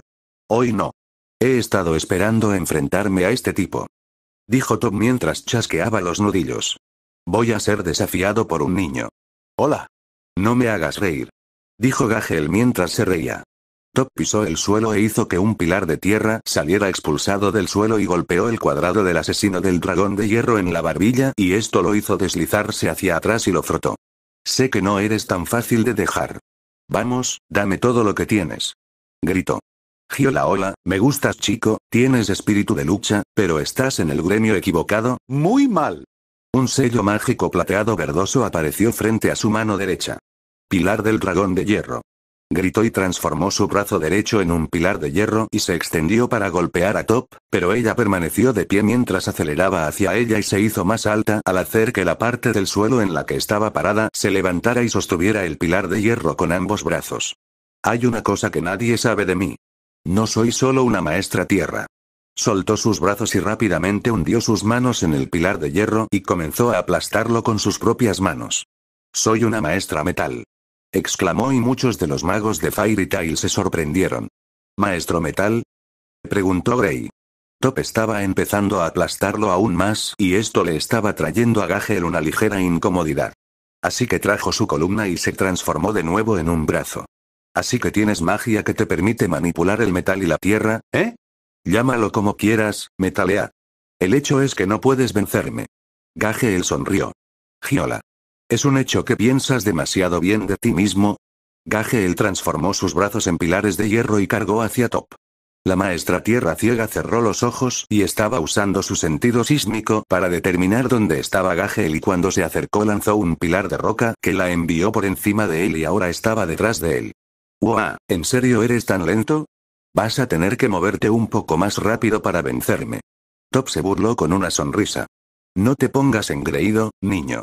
Hoy no. He estado esperando enfrentarme a este tipo. Dijo Top mientras chasqueaba los nudillos. Voy a ser desafiado por un niño. Hola. No me hagas reír. Dijo Gagel mientras se reía. Top pisó el suelo e hizo que un pilar de tierra saliera expulsado del suelo y golpeó el cuadrado del asesino del dragón de hierro en la barbilla y esto lo hizo deslizarse hacia atrás y lo frotó. Sé que no eres tan fácil de dejar. Vamos, dame todo lo que tienes. Gritó. Giola hola, me gustas chico, tienes espíritu de lucha, pero estás en el gremio equivocado, muy mal. Un sello mágico plateado verdoso apareció frente a su mano derecha. Pilar del dragón de hierro. Gritó y transformó su brazo derecho en un pilar de hierro y se extendió para golpear a Top, pero ella permaneció de pie mientras aceleraba hacia ella y se hizo más alta al hacer que la parte del suelo en la que estaba parada se levantara y sostuviera el pilar de hierro con ambos brazos. Hay una cosa que nadie sabe de mí. No soy solo una maestra tierra. Soltó sus brazos y rápidamente hundió sus manos en el pilar de hierro y comenzó a aplastarlo con sus propias manos. Soy una maestra metal. Exclamó y muchos de los magos de Fairy Tail se sorprendieron. ¿Maestro metal? Preguntó Grey. Top estaba empezando a aplastarlo aún más y esto le estaba trayendo a Gagel una ligera incomodidad. Así que trajo su columna y se transformó de nuevo en un brazo. Así que tienes magia que te permite manipular el metal y la tierra, ¿eh? Llámalo como quieras, metalea. El hecho es que no puedes vencerme. Gaje el sonrió. Giola. ¿Es un hecho que piensas demasiado bien de ti mismo? Gaje el transformó sus brazos en pilares de hierro y cargó hacia Top. La maestra tierra ciega cerró los ojos y estaba usando su sentido sísmico para determinar dónde estaba Gageel y cuando se acercó lanzó un pilar de roca que la envió por encima de él y ahora estaba detrás de él. ¡Guau! ¿En serio eres tan lento? Vas a tener que moverte un poco más rápido para vencerme. Top se burló con una sonrisa. No te pongas engreído, niño.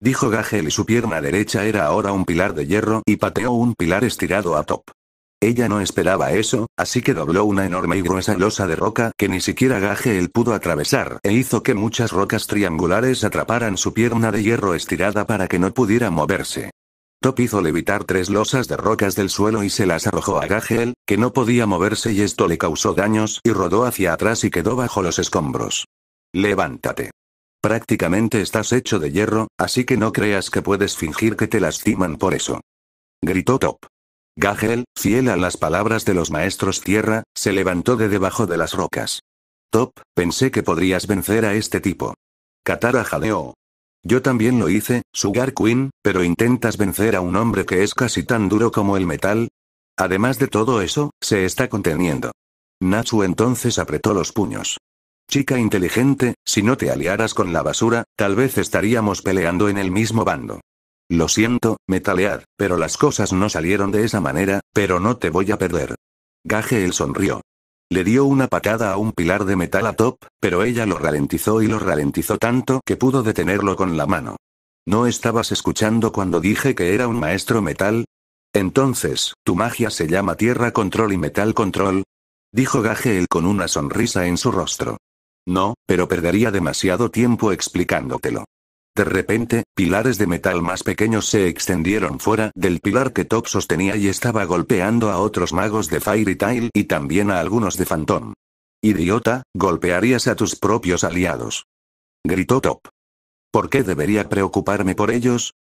Dijo Gagel y su pierna derecha era ahora un pilar de hierro y pateó un pilar estirado a Top. Ella no esperaba eso, así que dobló una enorme y gruesa losa de roca que ni siquiera Gagel pudo atravesar e hizo que muchas rocas triangulares atraparan su pierna de hierro estirada para que no pudiera moverse. Top hizo levitar tres losas de rocas del suelo y se las arrojó a Gagel, que no podía moverse y esto le causó daños y rodó hacia atrás y quedó bajo los escombros. Levántate. Prácticamente estás hecho de hierro, así que no creas que puedes fingir que te lastiman por eso. Gritó Top. Gagel, fiel a las palabras de los maestros tierra, se levantó de debajo de las rocas. Top, pensé que podrías vencer a este tipo. Katara jadeó, yo también lo hice, Sugar Queen, pero intentas vencer a un hombre que es casi tan duro como el metal. Además de todo eso, se está conteniendo. Nachu entonces apretó los puños. Chica inteligente, si no te aliaras con la basura, tal vez estaríamos peleando en el mismo bando. Lo siento, metalear, pero las cosas no salieron de esa manera, pero no te voy a perder. Gage el sonrió. Le dio una patada a un pilar de metal a Top, pero ella lo ralentizó y lo ralentizó tanto que pudo detenerlo con la mano. ¿No estabas escuchando cuando dije que era un maestro metal? Entonces, ¿tu magia se llama Tierra Control y Metal Control? Dijo Gajeel con una sonrisa en su rostro. No, pero perdería demasiado tiempo explicándotelo. De repente, pilares de metal más pequeños se extendieron fuera del pilar que Top sostenía y estaba golpeando a otros magos de Fairy Tail y también a algunos de Phantom. Idiota, golpearías a tus propios aliados. Gritó Top. ¿Por qué debería preocuparme por ellos?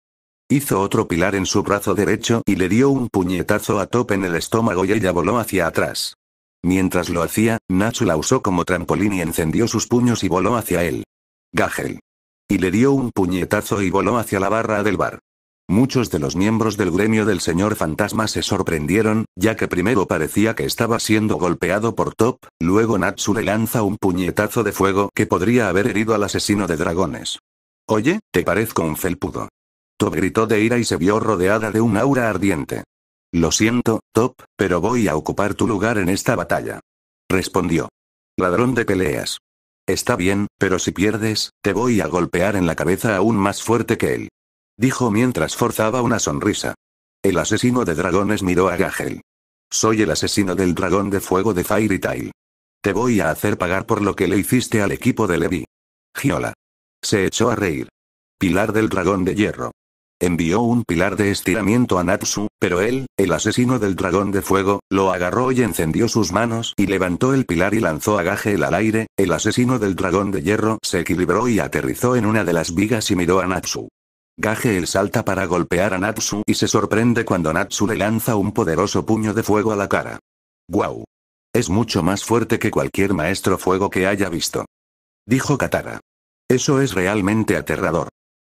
Hizo otro pilar en su brazo derecho y le dio un puñetazo a Top en el estómago y ella voló hacia atrás. Mientras lo hacía, Nacho la usó como trampolín y encendió sus puños y voló hacia él. Gagel. Y le dio un puñetazo y voló hacia la barra del bar. Muchos de los miembros del gremio del señor fantasma se sorprendieron, ya que primero parecía que estaba siendo golpeado por Top, luego Natsu le lanza un puñetazo de fuego que podría haber herido al asesino de dragones. Oye, te parezco un felpudo. Top gritó de ira y se vio rodeada de un aura ardiente. Lo siento, Top, pero voy a ocupar tu lugar en esta batalla. Respondió. Ladrón de peleas. Está bien, pero si pierdes, te voy a golpear en la cabeza aún más fuerte que él. Dijo mientras forzaba una sonrisa. El asesino de dragones miró a Gagel. Soy el asesino del dragón de fuego de Fairy Tail. Te voy a hacer pagar por lo que le hiciste al equipo de Levi. Giola. Se echó a reír. Pilar del dragón de hierro envió un pilar de estiramiento a Natsu, pero él, el asesino del dragón de fuego, lo agarró y encendió sus manos y levantó el pilar y lanzó a el al aire, el asesino del dragón de hierro se equilibró y aterrizó en una de las vigas y miró a Natsu. el salta para golpear a Natsu y se sorprende cuando Natsu le lanza un poderoso puño de fuego a la cara. ¡Guau! Es mucho más fuerte que cualquier maestro fuego que haya visto. Dijo Katara. Eso es realmente aterrador.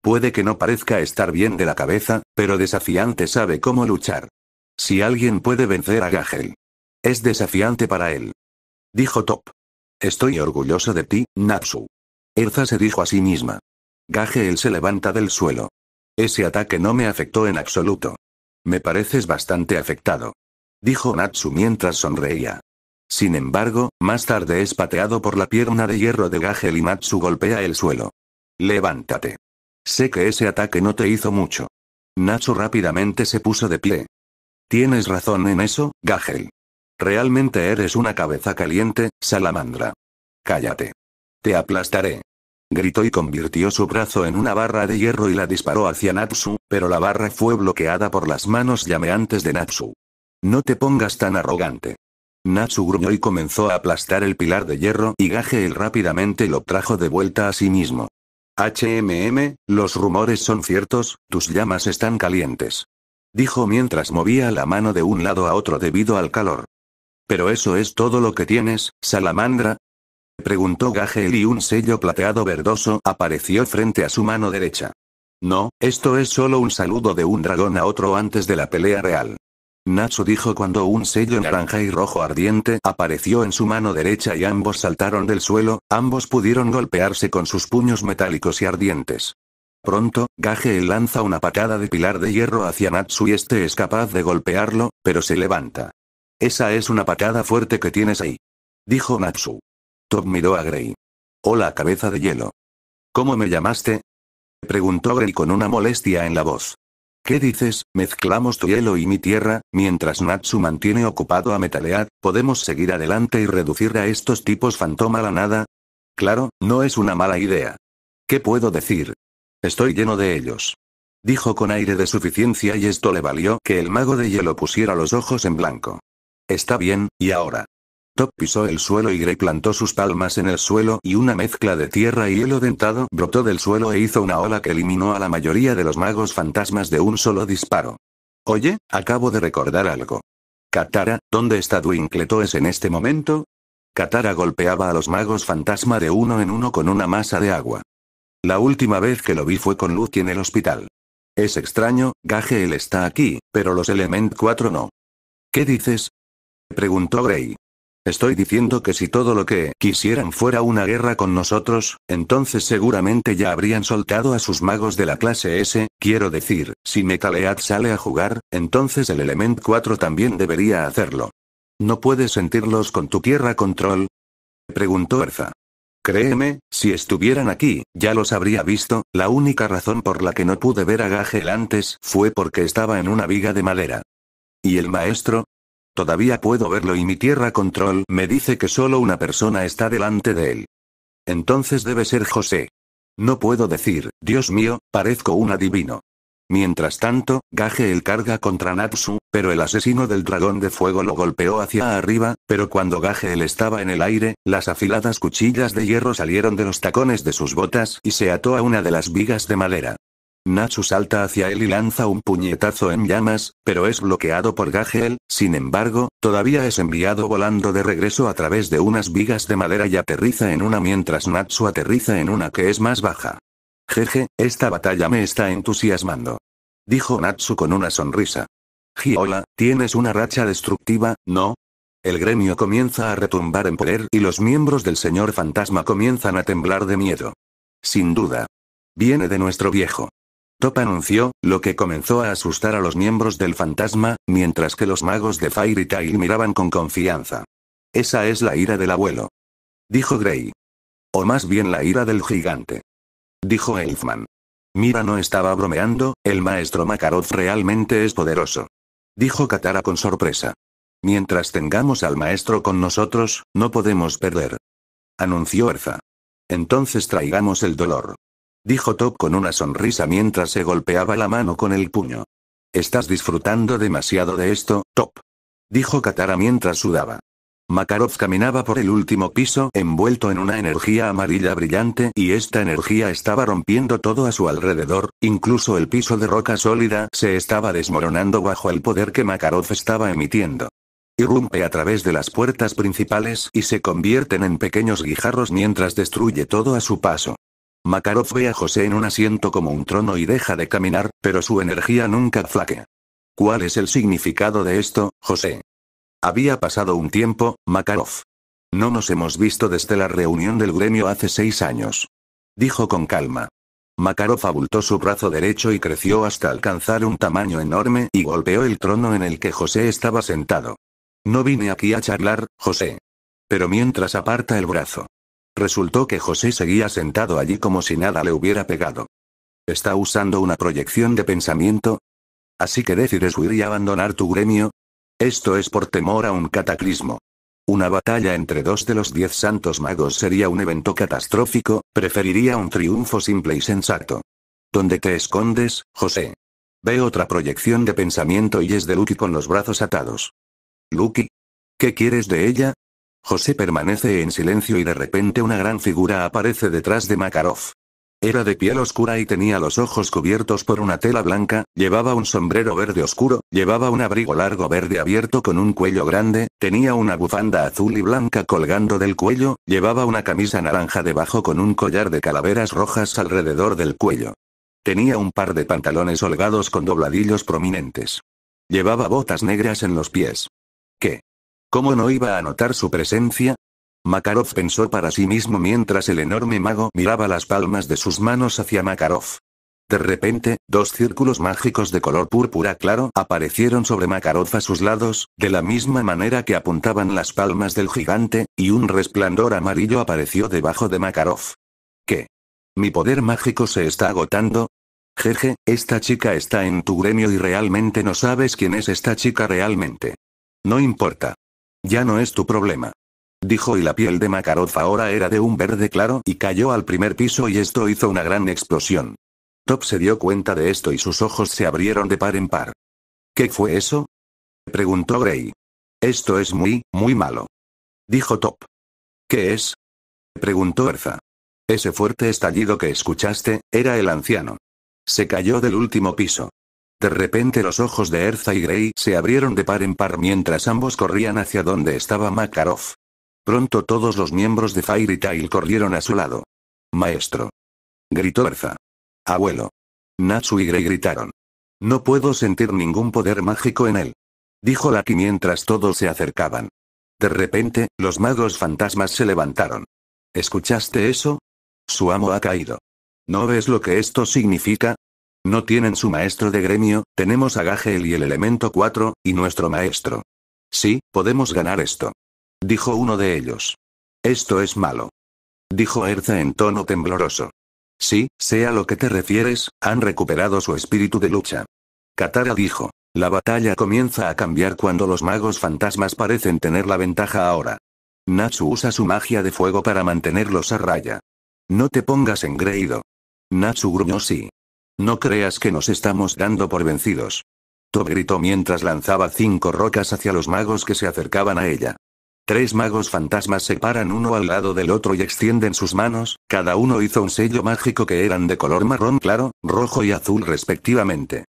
Puede que no parezca estar bien de la cabeza, pero desafiante sabe cómo luchar. Si alguien puede vencer a Gagel. Es desafiante para él. Dijo Top. Estoy orgulloso de ti, Natsu. Erza se dijo a sí misma. Gagel se levanta del suelo. Ese ataque no me afectó en absoluto. Me pareces bastante afectado. Dijo Natsu mientras sonreía. Sin embargo, más tarde es pateado por la pierna de hierro de Gagel y Natsu golpea el suelo. Levántate. Sé que ese ataque no te hizo mucho. Nacho rápidamente se puso de pie. Tienes razón en eso, Gagel. Realmente eres una cabeza caliente, salamandra. Cállate. Te aplastaré. Gritó y convirtió su brazo en una barra de hierro y la disparó hacia Natsu, pero la barra fue bloqueada por las manos llameantes de Natsu. No te pongas tan arrogante. Natsu gruñó y comenzó a aplastar el pilar de hierro y Gagel rápidamente lo trajo de vuelta a sí mismo. HMM, los rumores son ciertos, tus llamas están calientes. Dijo mientras movía la mano de un lado a otro debido al calor. ¿Pero eso es todo lo que tienes, salamandra? Preguntó Gagel y un sello plateado verdoso apareció frente a su mano derecha. No, esto es solo un saludo de un dragón a otro antes de la pelea real. Natsu dijo cuando un sello naranja y rojo ardiente apareció en su mano derecha y ambos saltaron del suelo, ambos pudieron golpearse con sus puños metálicos y ardientes. Pronto, Gage lanza una patada de pilar de hierro hacia Natsu y este es capaz de golpearlo, pero se levanta. Esa es una patada fuerte que tienes ahí. Dijo Natsu. Top miró a Grey. Hola cabeza de hielo. ¿Cómo me llamaste? Preguntó Grey con una molestia en la voz. ¿Qué dices? Mezclamos tu hielo y mi tierra, mientras Natsu mantiene ocupado a Metalead, ¿podemos seguir adelante y reducir a estos tipos fantoma a la nada? Claro, no es una mala idea. ¿Qué puedo decir? Estoy lleno de ellos. Dijo con aire de suficiencia y esto le valió que el mago de hielo pusiera los ojos en blanco. Está bien, ¿y ahora? Top pisó el suelo y Grey plantó sus palmas en el suelo y una mezcla de tierra y hielo dentado brotó del suelo e hizo una ola que eliminó a la mayoría de los magos fantasmas de un solo disparo. Oye, acabo de recordar algo. Katara, ¿dónde está Dwinkletoes en este momento? Katara golpeaba a los magos fantasma de uno en uno con una masa de agua. La última vez que lo vi fue con Luke en el hospital. Es extraño, Gage él está aquí, pero los Element 4 no. ¿Qué dices? Preguntó Grey. Estoy diciendo que si todo lo que quisieran fuera una guerra con nosotros, entonces seguramente ya habrían soltado a sus magos de la clase S, quiero decir, si Metalead sale a jugar, entonces el Element 4 también debería hacerlo. ¿No puedes sentirlos con tu tierra control? Preguntó Erza. Créeme, si estuvieran aquí, ya los habría visto, la única razón por la que no pude ver a Gagel antes fue porque estaba en una viga de madera. ¿Y el maestro? Todavía puedo verlo y mi tierra control me dice que solo una persona está delante de él. Entonces debe ser José. No puedo decir, Dios mío, parezco un adivino. Mientras tanto, Gage el carga contra Natsu, pero el asesino del dragón de fuego lo golpeó hacia arriba, pero cuando Gage el estaba en el aire, las afiladas cuchillas de hierro salieron de los tacones de sus botas y se ató a una de las vigas de madera. Natsu salta hacia él y lanza un puñetazo en llamas, pero es bloqueado por Gajeel. sin embargo, todavía es enviado volando de regreso a través de unas vigas de madera y aterriza en una mientras Natsu aterriza en una que es más baja. Jeje, esta batalla me está entusiasmando. Dijo Natsu con una sonrisa. Hiola, tienes una racha destructiva, ¿no? El gremio comienza a retumbar en poder y los miembros del señor fantasma comienzan a temblar de miedo. Sin duda. Viene de nuestro viejo. Top anunció, lo que comenzó a asustar a los miembros del fantasma, mientras que los magos de y Tail miraban con confianza. Esa es la ira del abuelo. Dijo Grey. O más bien la ira del gigante. Dijo Elfman. Mira no estaba bromeando, el maestro Makarov realmente es poderoso. Dijo Katara con sorpresa. Mientras tengamos al maestro con nosotros, no podemos perder. Anunció Erza. Entonces traigamos el dolor dijo Top con una sonrisa mientras se golpeaba la mano con el puño. Estás disfrutando demasiado de esto, Top. Dijo Katara mientras sudaba. Makarov caminaba por el último piso envuelto en una energía amarilla brillante y esta energía estaba rompiendo todo a su alrededor, incluso el piso de roca sólida se estaba desmoronando bajo el poder que Makarov estaba emitiendo. Irrumpe a través de las puertas principales y se convierten en pequeños guijarros mientras destruye todo a su paso. Makarov ve a José en un asiento como un trono y deja de caminar, pero su energía nunca flaquea. ¿Cuál es el significado de esto, José? Había pasado un tiempo, Makarov. No nos hemos visto desde la reunión del gremio hace seis años. Dijo con calma. Makarov abultó su brazo derecho y creció hasta alcanzar un tamaño enorme y golpeó el trono en el que José estaba sentado. No vine aquí a charlar, José. Pero mientras aparta el brazo. Resultó que José seguía sentado allí como si nada le hubiera pegado. ¿Está usando una proyección de pensamiento? Así que decides huir y abandonar tu gremio. Esto es por temor a un cataclismo. Una batalla entre dos de los diez santos magos sería un evento catastrófico, preferiría un triunfo simple y sensato. ¿Dónde te escondes, José? Ve otra proyección de pensamiento y es de Lucky con los brazos atados. Lucky, ¿Qué quieres de ella? José permanece en silencio y de repente una gran figura aparece detrás de Makarov. Era de piel oscura y tenía los ojos cubiertos por una tela blanca, llevaba un sombrero verde oscuro, llevaba un abrigo largo verde abierto con un cuello grande, tenía una bufanda azul y blanca colgando del cuello, llevaba una camisa naranja debajo con un collar de calaveras rojas alrededor del cuello. Tenía un par de pantalones holgados con dobladillos prominentes. Llevaba botas negras en los pies. ¿Cómo no iba a notar su presencia? Makarov pensó para sí mismo mientras el enorme mago miraba las palmas de sus manos hacia Makarov. De repente, dos círculos mágicos de color púrpura claro aparecieron sobre Makarov a sus lados, de la misma manera que apuntaban las palmas del gigante, y un resplandor amarillo apareció debajo de Makarov. ¿Qué? ¿Mi poder mágico se está agotando? Jeje, esta chica está en tu gremio y realmente no sabes quién es esta chica realmente. No importa. Ya no es tu problema. Dijo y la piel de Makarov ahora era de un verde claro y cayó al primer piso y esto hizo una gran explosión. Top se dio cuenta de esto y sus ojos se abrieron de par en par. ¿Qué fue eso? Preguntó Gray. Esto es muy, muy malo. Dijo Top. ¿Qué es? Preguntó Erza. Ese fuerte estallido que escuchaste, era el anciano. Se cayó del último piso. De repente los ojos de Erza y Grey se abrieron de par en par mientras ambos corrían hacia donde estaba Makarov. Pronto todos los miembros de Fairy Tail corrieron a su lado. Maestro. Gritó Erza. Abuelo. Natsu y Grey gritaron. No puedo sentir ningún poder mágico en él. Dijo Laki mientras todos se acercaban. De repente, los magos fantasmas se levantaron. ¿Escuchaste eso? Su amo ha caído. ¿No ves lo que esto significa? No tienen su maestro de gremio, tenemos a Gagel y el elemento 4, y nuestro maestro. Sí, podemos ganar esto. Dijo uno de ellos. Esto es malo. Dijo Erza en tono tembloroso. Sí, sea lo que te refieres, han recuperado su espíritu de lucha. Katara dijo. La batalla comienza a cambiar cuando los magos fantasmas parecen tener la ventaja ahora. Natsu usa su magia de fuego para mantenerlos a raya. No te pongas engreído. Natsu gruñó sí. No creas que nos estamos dando por vencidos. to gritó mientras lanzaba cinco rocas hacia los magos que se acercaban a ella. Tres magos fantasmas se paran uno al lado del otro y extienden sus manos, cada uno hizo un sello mágico que eran de color marrón claro, rojo y azul respectivamente.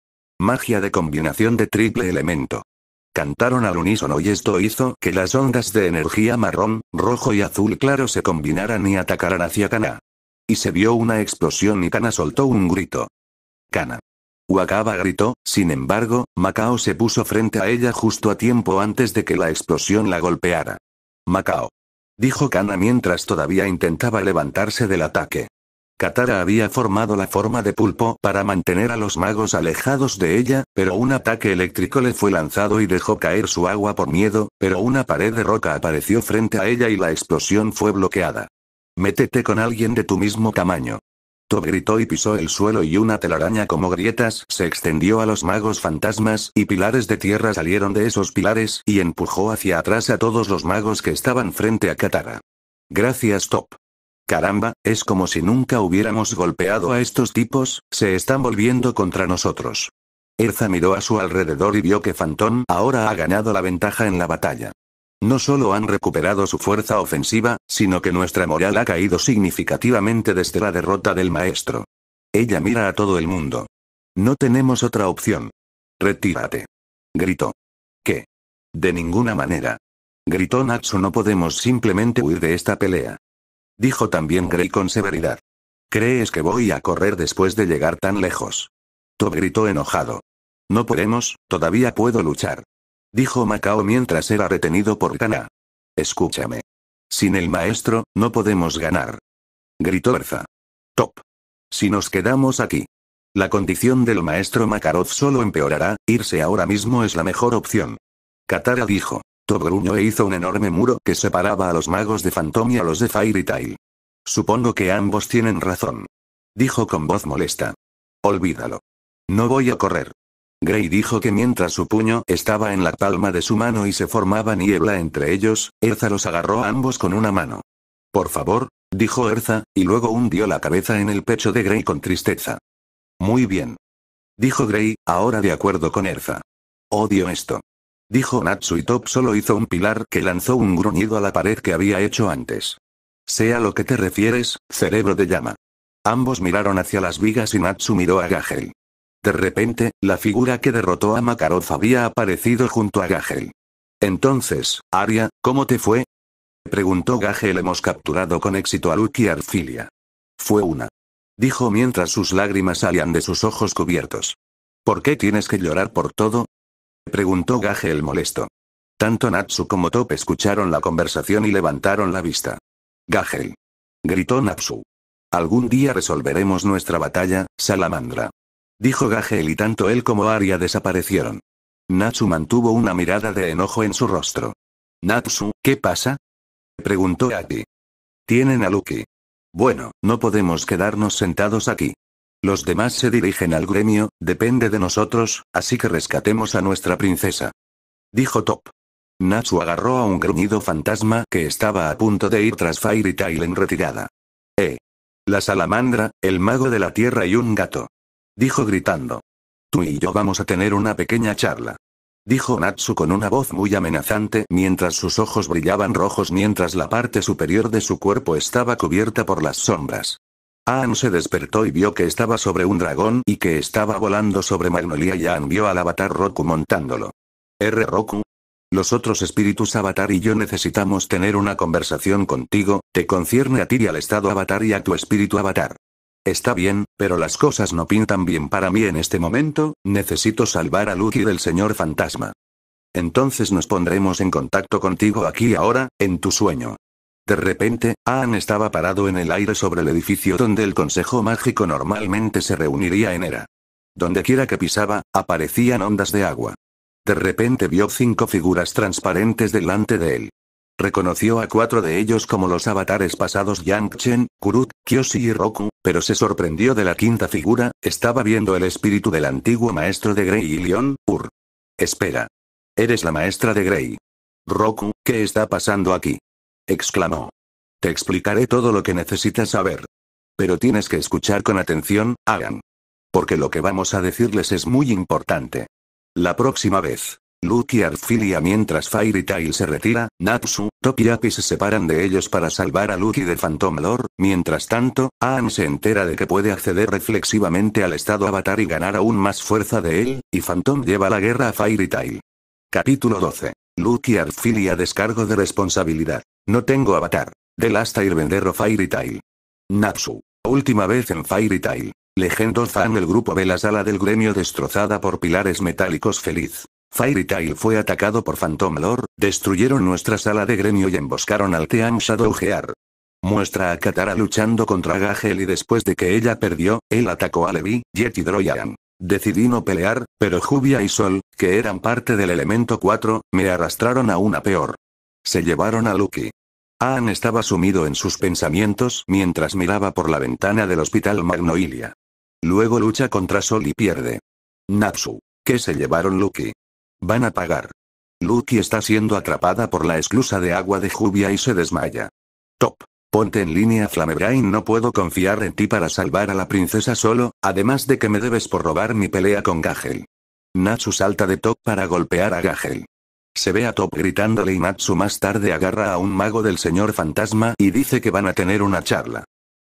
Magia de combinación de triple elemento. Cantaron al unísono y esto hizo que las ondas de energía marrón, rojo y azul claro se combinaran y atacaran hacia Kana. Y se vio una explosión y Kana soltó un grito. Kana. Wakaba gritó, sin embargo, Macao se puso frente a ella justo a tiempo antes de que la explosión la golpeara. Macao. Dijo Kana mientras todavía intentaba levantarse del ataque. Katara había formado la forma de pulpo para mantener a los magos alejados de ella, pero un ataque eléctrico le fue lanzado y dejó caer su agua por miedo, pero una pared de roca apareció frente a ella y la explosión fue bloqueada. Métete con alguien de tu mismo tamaño. Top gritó y pisó el suelo y una telaraña como grietas se extendió a los magos fantasmas y pilares de tierra salieron de esos pilares y empujó hacia atrás a todos los magos que estaban frente a Katara. Gracias Top. Caramba, es como si nunca hubiéramos golpeado a estos tipos, se están volviendo contra nosotros. Erza miró a su alrededor y vio que Fantón ahora ha ganado la ventaja en la batalla. No solo han recuperado su fuerza ofensiva, sino que nuestra moral ha caído significativamente desde la derrota del maestro. Ella mira a todo el mundo. No tenemos otra opción. Retírate. Gritó. ¿Qué? De ninguna manera. Gritó Natsu, no podemos simplemente huir de esta pelea. Dijo también Grey con severidad. ¿Crees que voy a correr después de llegar tan lejos? Tob gritó enojado. No podemos, todavía puedo luchar. Dijo Macao mientras era retenido por Kana. Escúchame. Sin el maestro, no podemos ganar. Gritó Erza. Top. Si nos quedamos aquí. La condición del maestro Makarov solo empeorará, irse ahora mismo es la mejor opción. Katara dijo. Top e hizo un enorme muro que separaba a los magos de Phantom y a los de Fairy Tail. Supongo que ambos tienen razón. Dijo con voz molesta. Olvídalo. No voy a correr. Gray dijo que mientras su puño estaba en la palma de su mano y se formaba niebla entre ellos, Erza los agarró a ambos con una mano. Por favor, dijo Erza, y luego hundió la cabeza en el pecho de Gray con tristeza. Muy bien. Dijo Gray, ahora de acuerdo con Erza. Odio esto. Dijo Natsu y Top solo hizo un pilar que lanzó un gruñido a la pared que había hecho antes. Sea lo que te refieres, cerebro de llama. Ambos miraron hacia las vigas y Natsu miró a Gagel. De repente, la figura que derrotó a Makarov había aparecido junto a Gagel. Entonces, Aria, ¿cómo te fue? Preguntó Gagel. Hemos capturado con éxito a Luke y Arcilia. Fue una. Dijo mientras sus lágrimas salían de sus ojos cubiertos. ¿Por qué tienes que llorar por todo? Preguntó Gagel molesto. Tanto Natsu como Top escucharon la conversación y levantaron la vista. Gagel. Gritó Natsu. Algún día resolveremos nuestra batalla, salamandra dijo Gagel y tanto él como Aria desaparecieron. Natsu mantuvo una mirada de enojo en su rostro. Natsu, ¿qué pasa? preguntó Aki. Tienen a Luki. Bueno, no podemos quedarnos sentados aquí. Los demás se dirigen al gremio, depende de nosotros, así que rescatemos a nuestra princesa. Dijo Top. Natsu agarró a un gruñido fantasma que estaba a punto de ir tras Fairy Tail en retirada. Eh. La salamandra, el mago de la tierra y un gato. Dijo gritando. Tú y yo vamos a tener una pequeña charla. Dijo Natsu con una voz muy amenazante mientras sus ojos brillaban rojos mientras la parte superior de su cuerpo estaba cubierta por las sombras. Aan se despertó y vio que estaba sobre un dragón y que estaba volando sobre Magnolia y Aan vio al avatar Roku montándolo. R. Roku. Los otros espíritus avatar y yo necesitamos tener una conversación contigo, te concierne a ti y al estado avatar y a tu espíritu avatar. Está bien, pero las cosas no pintan bien para mí en este momento, necesito salvar a Lucky del señor fantasma. Entonces nos pondremos en contacto contigo aquí ahora, en tu sueño. De repente, Aan estaba parado en el aire sobre el edificio donde el Consejo Mágico normalmente se reuniría en Era. Dondequiera que pisaba, aparecían ondas de agua. De repente vio cinco figuras transparentes delante de él. Reconoció a cuatro de ellos como los avatares pasados Yang Chen, Kurut, Kyoshi y Roku, pero se sorprendió de la quinta figura, estaba viendo el espíritu del antiguo maestro de Grey y Leon, Ur. Espera. Eres la maestra de Grey. Roku, ¿qué está pasando aquí? exclamó. Te explicaré todo lo que necesitas saber. Pero tienes que escuchar con atención, Hagan. Porque lo que vamos a decirles es muy importante. La próxima vez y Arfilia mientras Fairy Tail se retira, Natsu, Api se separan de ellos para salvar a Luki de Phantom Lord, mientras tanto, Aan se entera de que puede acceder reflexivamente al estado avatar y ganar aún más fuerza de él, y Phantom lleva la guerra a Fairy Tail. Capítulo 12. Lucky Arfilia descargo de responsabilidad. No tengo avatar. De Last ir vender o Fairy Tail. Natsu. Última vez en Fairy Tail. Legendo Fan el grupo ve la sala del gremio destrozada por pilares metálicos feliz. Fairy Tail fue atacado por Phantom Lord, destruyeron nuestra sala de gremio y emboscaron al Team Shadow Gear. Muestra a Katara luchando contra Gahel y después de que ella perdió, él atacó a Levi, Jet y Droyan. Decidí no pelear, pero Jubia y Sol, que eran parte del elemento 4, me arrastraron a una peor. Se llevaron a Lucky. Aan estaba sumido en sus pensamientos mientras miraba por la ventana del hospital Magnoilia. Luego lucha contra Sol y pierde. Natsu. ¿Qué se llevaron Lucky? Van a pagar. Lucky está siendo atrapada por la esclusa de agua de lluvia y se desmaya. Top. Ponte en línea Flamebrain no puedo confiar en ti para salvar a la princesa solo, además de que me debes por robar mi pelea con Gagel. Natsu salta de Top para golpear a Gagel. Se ve a Top gritándole y Natsu más tarde agarra a un mago del señor fantasma y dice que van a tener una charla.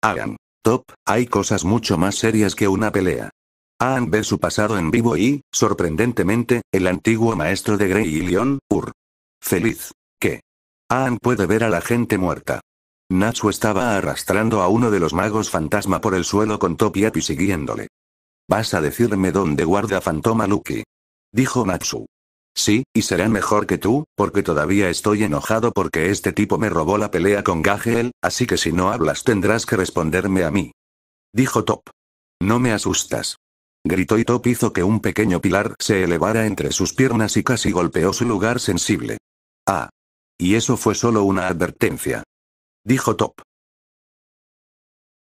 Hagan. Top, hay cosas mucho más serias que una pelea. Aan ve su pasado en vivo y, sorprendentemente, el antiguo maestro de Grey y Leon, Ur. Feliz. ¿Qué? Aan puede ver a la gente muerta. Natsu estaba arrastrando a uno de los magos fantasma por el suelo con Topiapi siguiéndole. ¿Vas a decirme dónde guarda Fantoma Lucky? Dijo Natsu. Sí, y será mejor que tú, porque todavía estoy enojado porque este tipo me robó la pelea con Gagel, así que si no hablas tendrás que responderme a mí. Dijo Top. No me asustas gritó y Top hizo que un pequeño pilar se elevara entre sus piernas y casi golpeó su lugar sensible. Ah. Y eso fue solo una advertencia. Dijo Top.